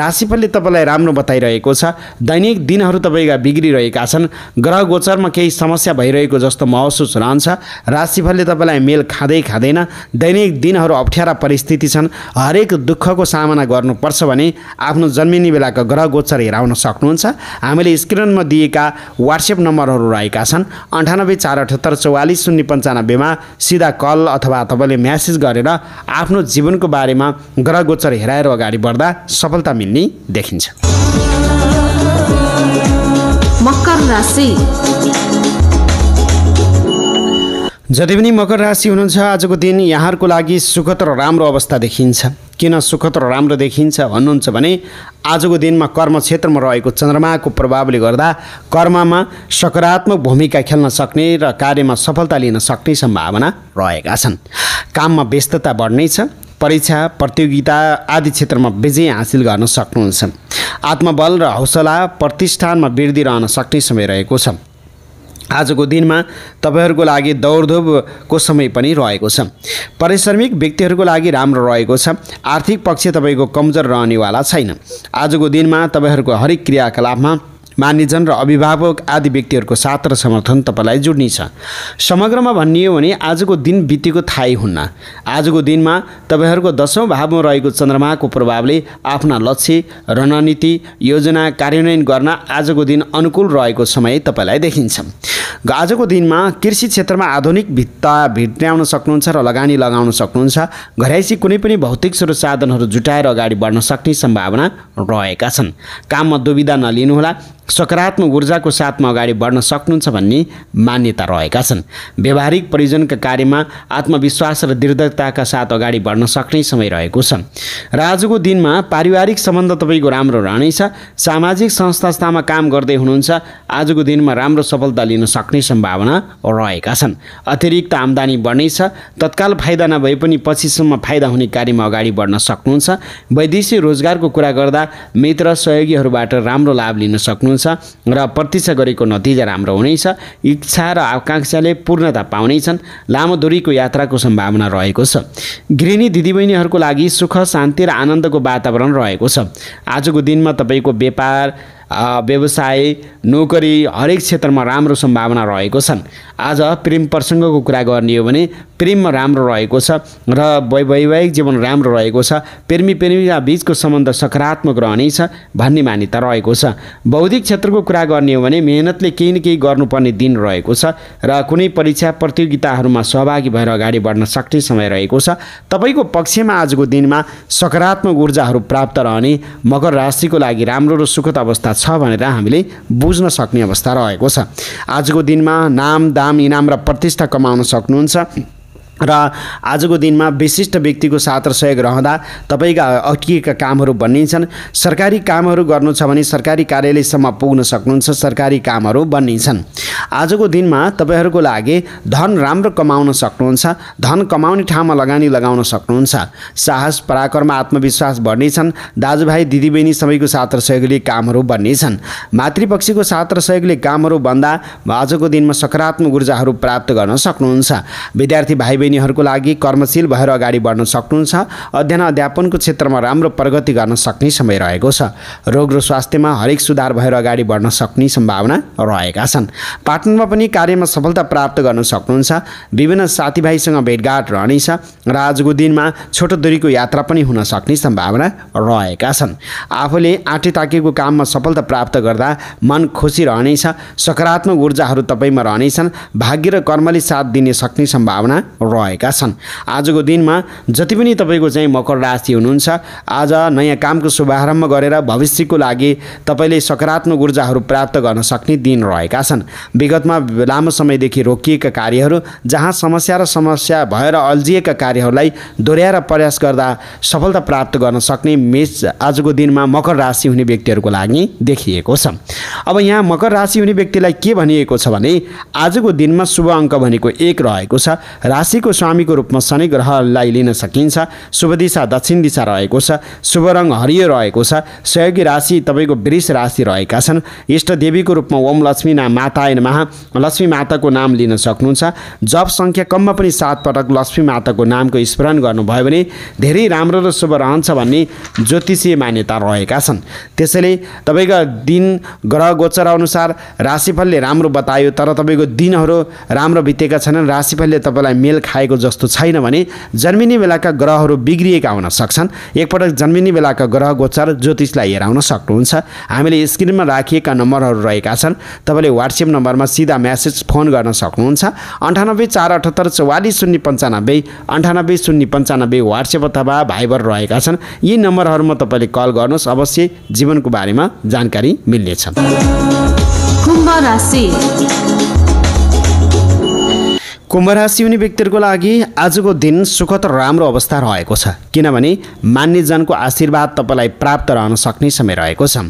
राशिफलले तपाईँलाई राम्रो बताइरहेको छ दैनिक दिनहरू तपाईँका बिग्रिरहेका छन् छन् ग्रह गोचरमा केही समस्या भइरहेको जस्तो महसुस रहन्छ राशिफलले तपाईँलाई मेल खाँदै खाँदैन दैनिक दिनहरू अप्ठ्यारा परिस्थिति छन् हरेक दुःखको सामना गर्नुपर्छ भने आफ्नो जन्मिने बेलाको ग्रह गोचर हेराउन सक्नुहुन्छ हामीले स्क्रिनमा दिएका वाट्सएप नम्बरहरू रहेका छन् अन्ठानब्बे चार अठहत्तर चौवालिस शून्य पन्चानब्बेमा सिधा कल अथवा तपाईँले म्यासेज गरेर आफ्नो जीवनको बारेमा ग्रह गोचर हेराएर अगाडि बढ्दा सफलता मिल्ने देखिन्छ मकर राशि जति पनि मकर राशि हुनुहुन्छ आजको दिन यहाँहरूको लागि सुखद र राम्रो अवस्था देखिन्छ किन सुखद र राम्रो देखिन्छ भन्नुहुन्छ भने आजको दिनमा कर्म क्षेत्रमा रहेको चन्द्रमाको प्रभावले गर्दा कर्ममा सकारात्मक भूमिका खेल्न सक्ने र कार्यमा सफलता लिन सक्ने सम्भावना रहेका छन् काममा व्यस्तता बढ्नेछ परीक्षा प्रतियोगिता आदि क्षेत्रमा विजय हासिल गर्न सक्नुहुन्छ आत्मबल र हौसला प्रतिष्ठानमा वृद्धि रहन सक्ने समय रहेको छ आजको दिनमा तपाईँहरूको लागि दौडधुपको समय पनि रहेको छ पारिश्रमिक व्यक्तिहरूको लागि राम्रो रहेको छ आर्थिक पक्ष तपाईँको कमजोर रहनेवाला छैन आजको दिनमा तपाईँहरूको हरेक क्रियाकलापमा मान्यजन र अभिभावक आदि व्यक्तिहरूको साथ र समर्थन तपाईँलाई छ समग्रमा भनियो भने आजको दिन बितेको थाहै हुन्न आजको दिनमा तपाईँहरूको दसौँ भावमा रहेको चन्द्रमाको प्रभावले आफ्ना लक्ष्य रणनीति योजना कार्यान्वयन गर्न आजको दिन अनुकूल रहेको समय तपाईँलाई देखिन्छ आजको दिनमा कृषि क्षेत्रमा आधुनिक भित्ता भिट्याउन सक्नुहुन्छ र लगानी लगाउन सक्नुहुन्छ घरैसी कुनै पनि भौतिक स्रोत साधनहरू जुटाएर अगाडि बढ्न सक्ने सम्भावना रहेका छन् काममा दुविधा नलिनुहोला सकारात्मक ऊर्जाको साथमा अगाडि बढ्न सक्नुहुन्छ भन्ने मान्यता रहेका छन् व्यावहारिक परिजनका कार्यमा आत्मविश्वास र दृढताका साथ अगाडि बढ्न सक्ने समय रहेको छ र आजको दिनमा पारिवारिक सम्बन्ध तपाईँको राम्रो रहनेछ सामाजिक संस्थामा काम गर्दै हुनुहुन्छ आजको दिनमा राम्रो सफलता लिन सक्ने सम्भावना रहेका छन् अतिरिक्त आम्दानी बढ्नेछ तत्काल फाइदा नभए पनि पछिसम्म फाइदा हुने कार्यमा अगाडि बढ्न सक्नुहुन्छ वैदेशिक रोजगारको कुरा गर्दा मित्र सहयोगीहरूबाट राम्रो लाभ लिन सक्नु हुन्छ र प्रतीक्षा गरेको नतिजा राम्रो हुनेछ इच्छा र आकाङ्क्षाले पूर्णता पाउनेछन् लामो दूरीको यात्राको सम्भावना रहेको छ गृहिणी दिदीबहिनीहरूको लागि सुख शान्ति र आनन्दको वातावरण रहेको छ आजको दिनमा तपाईँको व्यापार व्यवसाय नोकरी हरेक क्षेत्रमा राम्रो सम्भावना रहेको छन् आज प्रेम प्रसङ्गको कुरा गर्ने हो भने प्रेममा राम्रो रहेको छ र वैवाहिक जीवन राम्रो रहेको छ प्रेमी प्रेमिका बिचको सम्बन्ध सकारात्मक रहने छ भन्ने मान्यता रहेको छ बौद्धिक क्षेत्रको कुरा गर्ने हो भने मेहनतले केही न केही गर्नुपर्ने दिन रहेको छ र कुनै परीक्षा प्रतियोगिताहरूमा सहभागी भएर अगाडि बढ्न सक्ने समय रहेको छ तपाईँको पक्षमा आजको दिनमा सकारात्मक ऊर्जाहरू प्राप्त रहने मकर राशिको लागि राम्रो र सुखद अवस्था छ छ भनेर हामीले बुझ्न सक्ने अवस्था रहेको छ आजको दिनमा नाम दाम इनाम र प्रतिष्ठा कमाउन सक्नुहुन्छ र आजको दिनमा विशिष्ट व्यक्तिको साथ र सहयोग रहँदा तपाईँका अट्किएका कामहरू बनिन्छन् सरकारी कामहरू गर्नु छ भने सरकारी कार्यालयसम्म पुग्न सक्नुहुन्छ सरकारी कामहरू बनिन्छन् आजको दिनमा तपाईँहरूको लागि धन राम्रो कमाउन सक्नुहुन्छ धन कमाउने ठाउँमा लगानी लगाउन सक्नुहुन्छ साहस पराक्रम आत्मविश्वास बढ्नेछन् दाजुभाइ दिदीबहिनी सबैको साथ र सहयोगले कामहरू बन्नेछन् मातृपक्षीको साथ र सहयोगले कामहरू बन्दा आजको दिनमा सकारात्मक ऊर्जाहरू प्राप्त गर्न सक्नुहुन्छ विद्यार्थी भाइ बहिनीहरूको लागि कर्मशील भएर अगाडि बढ्न सक्नुहुन्छ अध्ययन अध्यापनको क्षेत्रमा राम्रो प्रगति गर्न सक्ने समय रहेको छ रोग र स्वास्थ्यमा हरेक सुधार भएर अगाडि बढ्न सक्ने सम्भावना रहेका छन् पाटनमा पनि कार्यमा सफलता प्राप्त गर्न सक्नुहुन्छ विभिन्न साथीभाइसँग भेटघाट रहनेछ र आजको दिनमा छोटो दूरीको यात्रा पनि हुन सक्ने सम्भावना रहेका छन् आफूले आँटे ताकेको काममा सफलता प्राप्त गर्दा मन खुसी रहनेछ सकारात्मक ऊर्जाहरू तपाईँमा रहनेछन् भाग्य र कर्मले साथ दिने सक्ने सम्भावना रहेका छन् आजको दिनमा जति पनि तपाईँको चाहिँ मकर राशि हुनुहुन्छ आज नयाँ कामको शुभारम्भ गरेर भविष्यको लागि तपाईँले सकारात्मक ऊर्जाहरू प्राप्त गर्न सक्ने दिन रहेका छन् विगतमा लामो समयदेखि रोकिएका कार्यहरू जहाँ समस्या र समस्या भएर अल्झिएका कार्यहरूलाई दोहोऱ्याएर प्रयास गर्दा सफलता प्राप्त गर्न सक्ने मेष आजको दिनमा मकर राशि हुने व्यक्तिहरूको लागि देखिएको छ अब यहाँ मकर राशि हुने व्यक्तिलाई के भनिएको छ भने आजको दिनमा शुभ अङ्क भनेको एक रहेको छ राशि शनिको स्वामीको रूपमा शनि ग्रहलाई लिन सकिन्छ शुभ दिशा दक्षिण दिशा रहेको छ शुभ रङ हरियो रहेको छ सहयोगी राशि तपाईँको वृष राशि रहेका छन् इष्टदेवीको रूपमा ओम लक्ष्मी नाम माता महा लक्ष्मी माताको नाम लिन सक्नुहुन्छ जप सङ्ख्या कममा पनि सात पटक लक्ष्मी माताको नामको स्मरण गर्नुभयो भने धेरै राम्रो र शुभ रहन्छ भन्ने ज्योतिषीय मान्यता रहेका छन् त्यसैले तपाईँका दिन ग्रह गोचर अनुसार राशिफलले राम्रो बतायो तर तपाईँको दिनहरू राम्रो बितेका छैनन् राशिफलले तपाईँलाई मेल खा खाएको जस्तो छैन भने जन्मिने बेलाका ग्रहहरू बिग्रिएका हुन सक्छन् एकपटक जन्मिने बेलाका ग्रह गोचर ज्योतिषलाई हेराउन सक्नुहुन्छ हामीले स्क्रिनमा राखिएका नम्बरहरू रहेका छन् तपाईँले वाट्सएप नम्बरमा सिधा म्यासेज फोन गर्न सक्नुहुन्छ अन्ठानब्बे चार अठहत्तर चौवालिस शून्य पन्चानब्बे अन्ठानब्बे शून्य पन्चानब्बे वाट्सएप अथवा भाइबर रहेका छन् यी नम्बरहरूमा तपाईँले कल गर्नुहोस् अवश्य जीवनको बारेमा जानकारी मिल्नेछ कुम्भ राशि कुम्भ राशि हुने व्यक्तिहरूको लागि आजको दिन सुखद राम्रो अवस्था रहेको छ किनभने मान्यजनको आशीर्वाद तपाईँलाई प्राप्त रहन सक्ने समय रहेको छ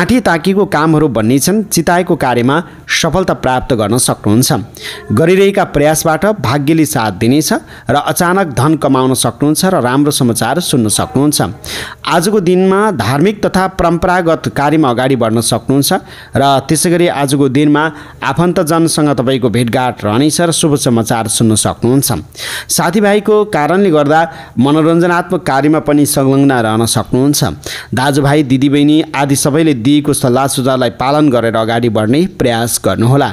आँठी ताकीको कामहरू बन्नेछन् चिताएको कार्यमा सफलता प्राप्त गर्न सक्नुहुन्छ गरिरहेका प्रयासबाट भाग्यले साथ दिनेछ र अचानक धन कमाउन सक्नुहुन्छ र राम्रो समाचार सुन्न सक्नुहुन्छ आजको दिनमा धार्मिक तथा परम्परागत कार्यमा अगाडि बढ्न सक्नुहुन्छ र त्यसै गरी आजको दिनमा आफन्तजनसँग तपाईँको भेटघाट रहनेछ र शुभ समाचार सुन्न सक्नुहुन्छ साथीभाइको कारणले गर्दा मनोरञ्जनात्मक कार्यमा पनि संलग्न रहन सक्नुहुन्छ दाजुभाइ दिदीबहिनी आदि सबैले दिएको सल्लाह सुझावलाई पालन गरेर अगाडि बढ्ने प्रयास गर्नुहोला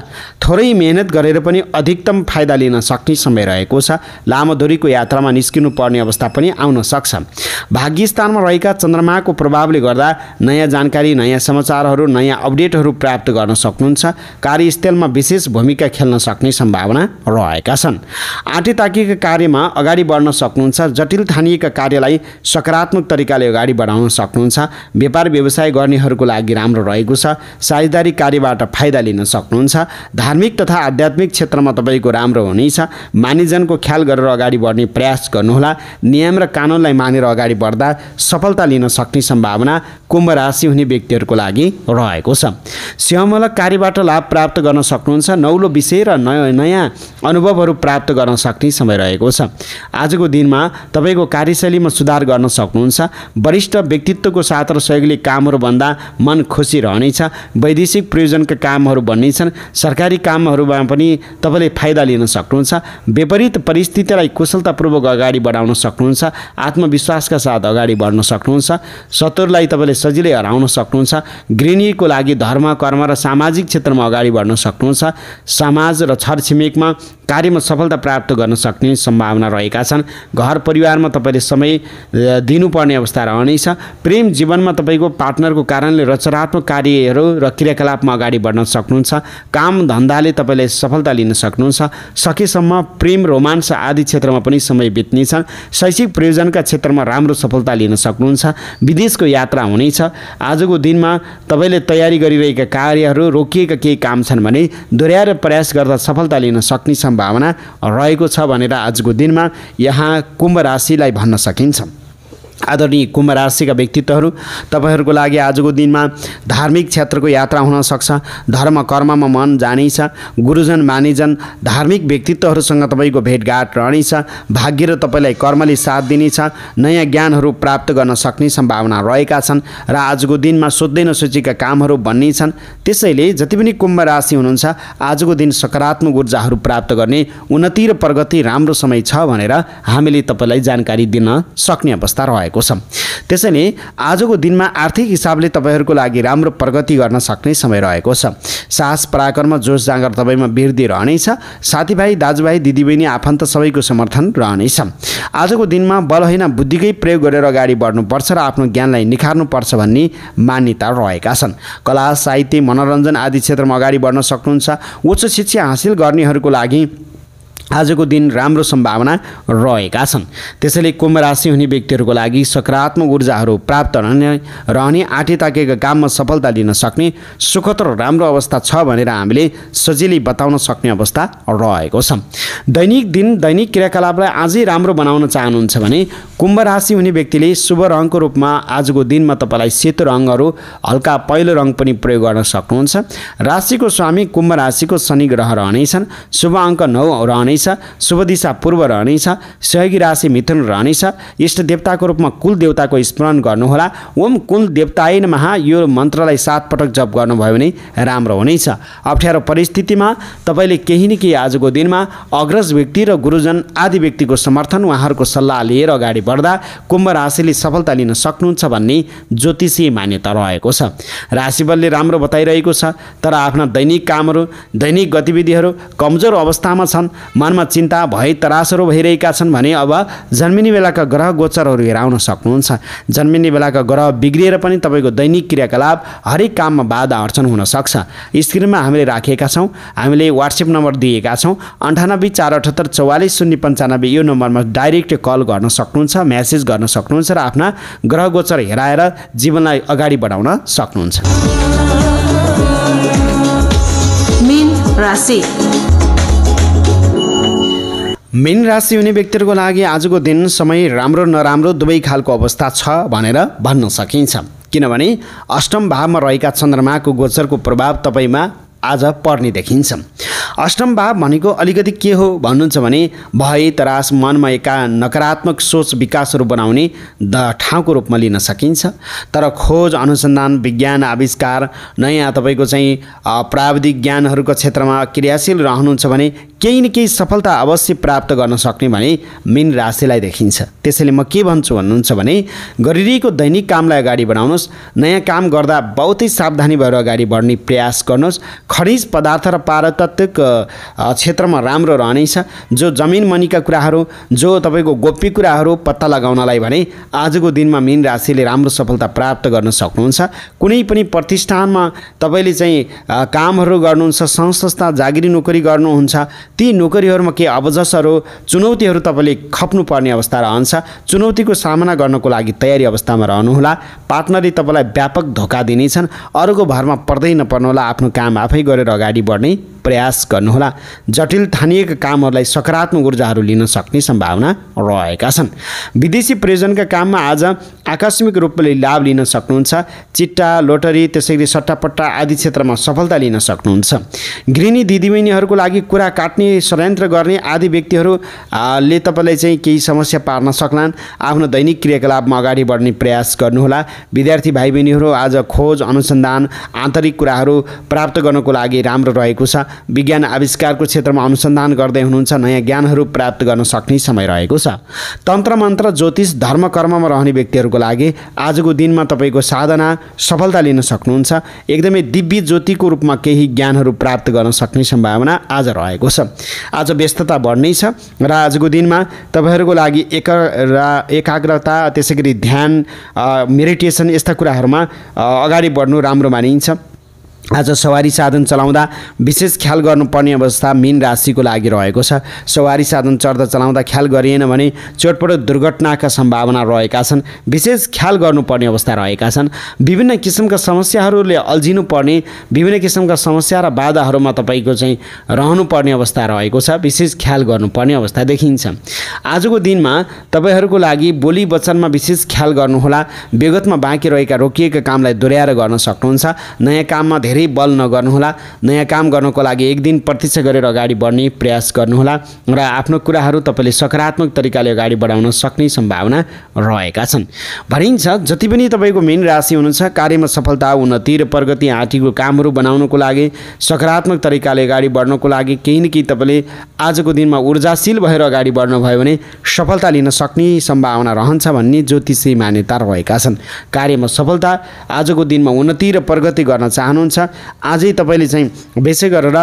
थोरै मेहनत गरेर पनि अधिकतम फाइदा लिन सक्ने समय रहेको छ लामो दुरीको यात्रामा निस्किनु पर्ने अवस्था पनि आउन सक्छ भाग्य स्थानमा रहेका चन्द्रमाको प्रभावले गर्दा नयाँ जानकारी नयाँ समाचारहरू नयाँ अपडेटहरू प्राप्त गर्न सक्नुहुन्छ कार्यस्थलमा विशेष भूमिका खेल्न सक्ने सम्भावना रह भएका छन् आँटे ताकिएका कार्यमा अगाडि बढ्न सक्नुहुन्छ जटिल ठानिएका कार्यलाई सकारात्मक तरिकाले अगाडि बढाउन सक्नुहुन्छ व्यापार व्यवसाय गर्नेहरूको लागि राम्रो रहेको छ साझेदारी कार्यबाट फाइदा लिन सक्नुहुन्छ धार्मिक तथा आध्यात्मिक क्षेत्रमा तपाईँको राम्रो हुनेछ मानिसजनको ख्याल गरेर अगाडि बढ्ने प्रयास गर्नुहोला नियम र कानुनलाई मानेर अगाडि बढ्दा सफलता लिन सक्ने सम्भावना कुम्भ राशि हुने व्यक्तिहरूको लागि रहेको छ सेवामूलक कार्यबाट लाभ प्राप्त गर्न सक्नुहुन्छ नौलो विषय र नयाँ नयाँ अनुभवहरू प्राप्त गर्न सक्ने समय रहेको छ आजको दिनमा तपाईँको कार्यशैलीमा सुधार गर्न सक्नुहुन्छ वरिष्ठ व्यक्तित्वको साथ र सहयोगले भन्दा मन खुसी रहनेछ वैदेशिक प्रयोजनका कामहरू बन्नेछन् सरकारी कामहरूमा पनि तपाईँले फाइदा लिन सक्नुहुन्छ विपरीत परिस्थितिलाई कुशलतापूर्वक अगाडि बढाउन सक्नुहुन्छ आत्मविश्वासका साथ अगाडि बढ्न सक्नुहुन्छ शत्रुलाई तपाईँले सजिलै हराउन सक्नुहुन्छ गृहिणीको लागि धर्म कर्म र सामाजिक क्षेत्रमा अगाडि बढ्न सक्नुहुन्छ समाज र छरछिमेकमा कार्यमा सफलता प्राप्त गर्न सक्ने सम्भावना रहेका छन् घर परिवारमा तपाईँले समय दिनुपर्ने अवस्था रहनेछ प्रेम जीवनमा तपाईँको पार्टनरको कारणले रचनात्मक कार्यहरू र क्रियाकलापमा अगाडि बढ्न सक्नुहुन्छ काम धन्दाले तपाईँले सफलता लिन सक्नुहुन्छ सकेसम्म प्रेम रोमान्स आदि क्षेत्रमा पनि समय बित्नेछ शैक्षिक प्रयोजनका क्षेत्रमा राम्रो सफलता लिन सक्नुहुन्छ विदेशको यात्रा हुनेछ आजको दिनमा तपाईँले तयारी गरिरहेका कार्यहरू रोकिएका केही काम छन् भने दोहोऱ्याएर प्रयास गर्दा सफलता लिन सक्ने सम्भावना रहेको छ भनेर आजको दिनमा यहाँ कुम्भ राशिलाई भन्न सकिन्छ आदरणीय कुम्भ राशिका व्यक्तित्वहरू तपाईँहरूको लागि आजको दिनमा धार्मिक क्षेत्रको यात्रा हुन सक्छ धर्म कर्ममा मन जानेछ गुरुजन मानिजन धार्मिक व्यक्तित्वहरूसँग तपाईँको भेटघाट रहनेछ भाग्य र तपाईँलाई कर्मले साथ दिनेछ नयाँ ज्ञानहरू प्राप्त गर्न सक्ने सम्भावना रहेका छन् र आजको दिनमा सोध्दै नसोचेका कामहरू भन्ने छन् त्यसैले जति पनि कुम्भ राशि हुनुहुन्छ आजको दिन सकारात्मक ऊर्जाहरू प्राप्त गर्ने उन्नति र प्रगति राम्रो समय छ भनेर हामीले तपाईँलाई जानकारी दिन सक्ने अवस्था रहेछ भएको छ त्यसैले आजको दिनमा आर्थिक हिसाबले तपाईँहरूको लागि राम्रो प्रगति गर्न सक्ने समय रहेको छ साहस पराक्रम जोस जाँगर तपाईँमा वृद्धि रहनेछ साथीभाइ दाजुभाइ दिदीबहिनी आफन्त सबैको समर्थन रहनेछ आजको दिनमा बल होइन बुद्धिकै प्रयोग गरेर अगाडि बढ्नुपर्छ र आफ्नो ज्ञानलाई निखार्नुपर्छ भन्ने मान्यता रहेका छन् कला साहित्य मनोरञ्जन आदि क्षेत्रमा अगाडि बढ्न सक्नुहुन्छ उच्च शिक्षा हासिल गर्नेहरूको लागि आजको दिन राम्रो सम्भावना रहेका छन् त्यसैले कुम्भ राशि हुने व्यक्तिहरूको लागि सकारात्मक ऊर्जाहरू प्राप्त रहने रहने आँटे ताकेका काममा सफलता लिन सक्ने सुखद र राम्रो अवस्था छ भनेर हामीले सजिलै बताउन सक्ने अवस्था रहेको छ दैनिक दिन दैनिक क्रियाकलापलाई आजै राम्रो बनाउन चाहनुहुन्छ भने कुम्भ राशि हुने व्यक्तिले शुभ रङको रूपमा आजको दिनमा तपाईँलाई सेतो रङहरू हल्का पहिलो रङ पनि प्रयोग गर्न सक्नुहुन्छ राशिको स्वामी कुम्भ राशिको शनि ग्रह रहनेछन् शुभ अङ्क नौ रहने रहनेछ शुभ दिशा पूर्व रहनेछ सहयोगी राशि मिथुन रहनेछ इष्ट देवताको रूपमा कुल देवताको स्मरण गर्नुहोला ओम कुल देवतायन महा यो मन्त्रलाई सात पटक जप गर्नुभयो भने राम्रो हुनेछ अप्ठ्यारो परिस्थितिमा तपाईँले केही न केही आजको दिनमा अग्रज व्यक्ति र गुरुजन आदि व्यक्तिको समर्थन उहाँहरूको सल्लाह लिएर अगाडि बढ्दा कुम्भ राशिले सफलता लिन सक्नुहुन्छ भन्ने ज्योतिषीय मान्यता रहेको छ राशिबलले राम्रो बताइरहेको छ तर आफ्ना दैनिक कामहरू दैनिक गतिविधिहरू कमजोर अवस्थामा छन् मनमा चिन्ता भए तरासहरू भइरहेका छन् भने अब जन्मिने बेलाका ग्रह गोचरहरू हेराउन सक्नुहुन्छ जन्मिने बेलाका ग्रह बिग्रिएर पनि तपाईँको दैनिक क्रियाकलाप हरेक काममा बाधा हुन हुनसक्छ स्क्रिनमा हामीले राखेका छौँ हामीले वाट्सएप नम्बर दिएका छौँ अन्ठानब्बे चार अठहत्तर चौवालिस शून्य पन्चानब्बे यो नम्बरमा डाइरेक्ट कल गर्न सक्नुहुन्छ म्यासेज गर्न सक्नुहुन्छ र आफ्ना ग्रह गोचर हेराएर जीवनलाई अगाडि बढाउन सक्नुहुन्छ राशि मेन राशि हुने व्यक्तिहरूको लागि आजको दिन समय राम्रो नराम्रो दुवै खालको अवस्था छ भनेर भन्न सकिन्छ किनभने अष्टम भावमा रहेका चन्द्रमाको गोचरको प्रभाव तपाईँमा आज पर्ने देखिन्छ अष्टम भाव भनेको अलिकति के हो भन्नुहुन्छ भने भय तरास मनमा एका नकारात्मक सोच विकासहरू बनाउने द ठाउँको रूपमा लिन सकिन्छ तर खोज अनुसन्धान विज्ञान आविष्कार नयाँ तपाईँको चाहिँ प्राविधिक ज्ञानहरूको क्षेत्रमा क्रियाशील रहनुहुन्छ भने केही न केही सफलता अवश्य प्राप्त गर्न सक्ने भने मिन राशिलाई देखिन्छ त्यसैले म के भन्छु भन्नुहुन्छ भने गरिरहेको दैनिक कामलाई अगाडि बढाउनुहोस् नयाँ काम गर्दा बहुतै सावधानी भएर अगाडि बढ्ने प्रयास गर्नुहोस् खनिज पदार्थ र पारतत्विक क्षेत्रमा राम्रो रहनेछ जो जमिन मनीका कुराहरू जो तपाईँको गोप्य कुराहरू पत्ता लगाउनलाई भने आजको दिनमा मिन राशिले राम्रो सफलता प्राप्त गर्न सक्नुहुन्छ कुनै पनि प्रतिष्ठानमा तपाईँले चाहिँ कामहरू गर्नुहुन्छ संस्था जागिरी नोकरी गर्नुहुन्छ ती नोकरीहरूमा के अवजसहरू चुनौतीहरू तपाईँले खप्नुपर्ने अवस्था रहन्छ चुनौतीको सामना गर्नको लागि तयारी अवस्थामा रहनुहोला पार्टनरले तपाईँलाई व्यापक धोका दिनेछन् अरूको भरमा पर्दै नपर्नुहोला आफ्नो काम आफै गरेर अगाडि बढ्ने प्रयास गर्नुहोला जटिल थानिएका कामहरूलाई सकारात्मक ऊर्जाहरू लिन सक्ने सम्भावना रहेका छन् विदेशी प्रयोजनका काममा आज आकस्मिक रूपले लाभ लिन सक्नुहुन्छ चिट्टा लोटरी त्यसै गरी सट्टापट्टा आदि क्षेत्रमा सफलता लिन सक्नुहुन्छ गृहिणी दिदीबहिनीहरूको लागि कुरा काट्ने षड्यन्त्र गर्ने आदि व्यक्तिहरूले तपाईँलाई चाहिँ केही समस्या पार्न सक्लान् आफ्नो दैनिक क्रियाकलापमा अगाडि बढ्ने प्रयास गर्नुहोला विद्यार्थी भाइ बहिनीहरू आज खोज अनुसन्धान आन्तरिक कुराहरू प्राप्त गर्नको लागि राम्रो रहेको छ विज्ञान आविष्कारको क्षेत्रमा अनुसन्धान गर्दै हुनुहुन्छ नयाँ ज्ञानहरू प्राप्त गर्न सक्ने समय रहेको छ तन्त्र मन्त्र ज्योतिष धर्म कर्ममा रहने व्यक्तिहरूको लागि आजको दिनमा तपाईँको साधना सफलता लिन सक्नुहुन्छ एकदमै दिव्य ज्योतिको रूपमा केही ज्ञानहरू प्राप्त गर्न सक्ने सम्भावना आज रहेको छ आज व्यस्तता बढ्ने छ र आजको दिनमा तपाईँहरूको लागि एक एकाग्रता त्यसै गरी ध्यान मेडिटेसन यस्ता कुराहरूमा अगाडि बढ्नु राम्रो मानिन्छ आज सवारी साधन चलाउँदा विशेष ख्याल गर्नुपर्ने अवस्था मीन राशिको लागि रहेको छ सवारी साधन चढ्दा चलाउँदा ख्याल गरिएन भने चोटपटक दुर्घटनाका सम्भावना रहेका छन् विशेष ख्याल गर्नुपर्ने अवस्था रहेका छन् विभिन्न किसिमका समस्याहरूले अल्झिनुपर्ने विभिन्न किसिमका समस्या र बाधाहरूमा तपाईँको चाहिँ रहनुपर्ने अवस्था रहेको छ विशेष ख्याल गर्नुपर्ने अवस्था देखिन्छ आजको दिनमा तपाईँहरूको लागि बोली वचनमा विशेष ख्याल गर्नुहोला विगतमा बाँकी रहेका रोकिएका कामलाई दोहोऱ्याएर गर्न सक्नुहुन्छ नयाँ काममा धेरै धेरै बल नगर्नुहोला नयाँ काम गर्नको लागि एक दिन प्रतीक्षा गरेर अगाडि बढ्ने प्रयास गर्नुहोला र आफ्नो कुराहरू तपाईँले सकारात्मक तरिकाले अगाडि बढाउन सक्ने सम्भावना रहेका छन् भनिन्छ जति पनि तपाईँको मेन राशि हुनुहुन्छ कार्यमा सफलता उन्नति र प्रगति आँटीको कामहरू बनाउनको लागि सकारात्मक तरिकाले अगाडि बढ्नको लागि केही न केही तपाईँले आजको दिनमा ऊर्जाशील भएर अगाडि बढ्नुभयो भने सफलता लिन सक्ने सम्भावना रहन्छ भन्ने ज्योतिषी मान्यता रहेका छन् कार्यमा सफलता आजको दिनमा उन्नति र प्रगति गर्न चाहनुहुन्छ आजै तपाईँले चाहिँ बेसै गरेर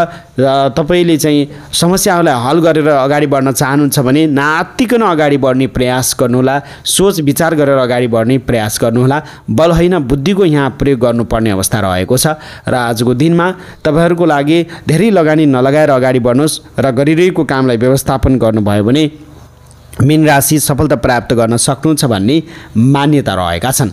तपाईँले चाहिँ समस्याहरूलाई हल गरेर अगाडि बढ्न चाहनुहुन्छ भने नातिकन अगाडि बढ्ने प्रयास गर्नुहोला सोच विचार गरेर अगाडि बढ्ने प्रयास गर्नुहोला बल होइन बुद्धिको यहाँ प्रयोग गर्नुपर्ने अवस्था रहेको छ र आजको दिनमा तपाईँहरूको लागि धेरै लगानी नलगाएर अगाडि बढ्नुहोस् र गरिरहेको कामलाई व्यवस्थापन गर्नुभयो भने मीन राशि सफलता प्राप्त गर्न सक्नुहुन्छ भन्ने मान्यता रहेका छन्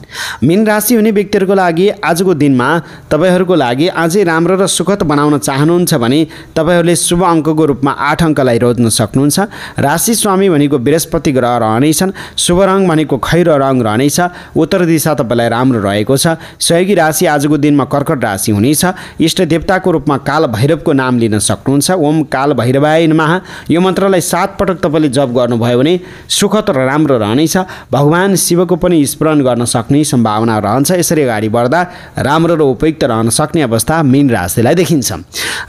मीन राशि हुने व्यक्तिहरूको लागि आजको दिनमा तपाईँहरूको लागि अझै राम्रो र सुखद बनाउन चाहनुहुन्छ भने तपाईँहरूले शुभ अङ्कको रूपमा आठ अङ्कलाई रोज्न सक्नुहुन्छ राशि स्वामी भनेको बृहस्पति ग्रह रहनेछन् शुभ रङ भनेको खैरो रङ रहनेछ उत्तर दिशा तपाईँलाई राम्रो रहेको छ सहयोगी राशि आजको दिनमा कर्कट राशि हुनेछ इष्ट देवताको रूपमा काल भैरवको नाम लिन सक्नुहुन्छ ओम काल भैरवाय नमः यो मन्त्रलाई सात पटक तपाईँले जप गर्नुभयो भने भने सुख त राम्रो रहनेछ भगवान् शिवको पनि स्मरण गर्न सक्ने सम्भावना रहन्छ यसरी अगाडि बढ्दा राम्रो र उपयुक्त रहन सक्ने अवस्था मीन राशिलाई देखिन्छ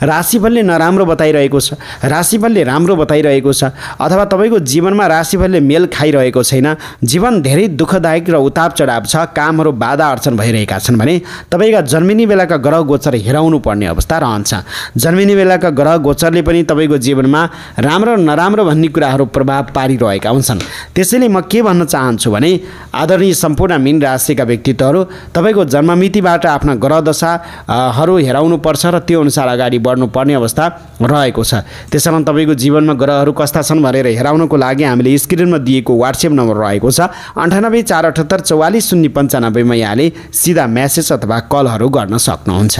राशिफलले नराम्रो बताइरहेको छ राशिफलले राम्रो बताइरहेको छ अथवा तपाईँको जीवनमा राशिफलले मेल खाइरहेको छैन जीवन धेरै दुःखदायक र उताप चढाव छ कामहरू बाधा अर्चन भइरहेका छन् भने तपाईँका जन्मिने बेलाका ग्रह गोचर हेराउनु पर्ने अवस्था रहन्छ जन्मिने बेलाका ग्रह गोचरले पनि तपाईँको जीवनमा राम्रो नराम्रो भन्ने कुराहरू प्रभाव पारिरहेको भएका हुन्छन् त्यसैले म के भन्न चाहन्छु भने आदरणीय सम्पूर्ण मिन राशिका व्यक्तित्वहरू तपाईँको जन्ममितिबाट आफ्ना ग्रह दशाहरू पर्छ र त्यो अनुसार अगाडि बढ्नुपर्ने अवस्था रहेको छ त्यसकारण तपाईँको जीवनमा ग्रहहरू कस्ता छन् भनेर हेराउनको लागि हामीले स्क्रिनमा दिएको वाट्सएप नम्बर रहेको छ अन्ठानब्बे चार अठहत्तर चौवालिस शून्य पन्चानब्बेमा यहाँले सिधा म्यासेज अथवा कलहरू गर्न सक्नुहुन्छ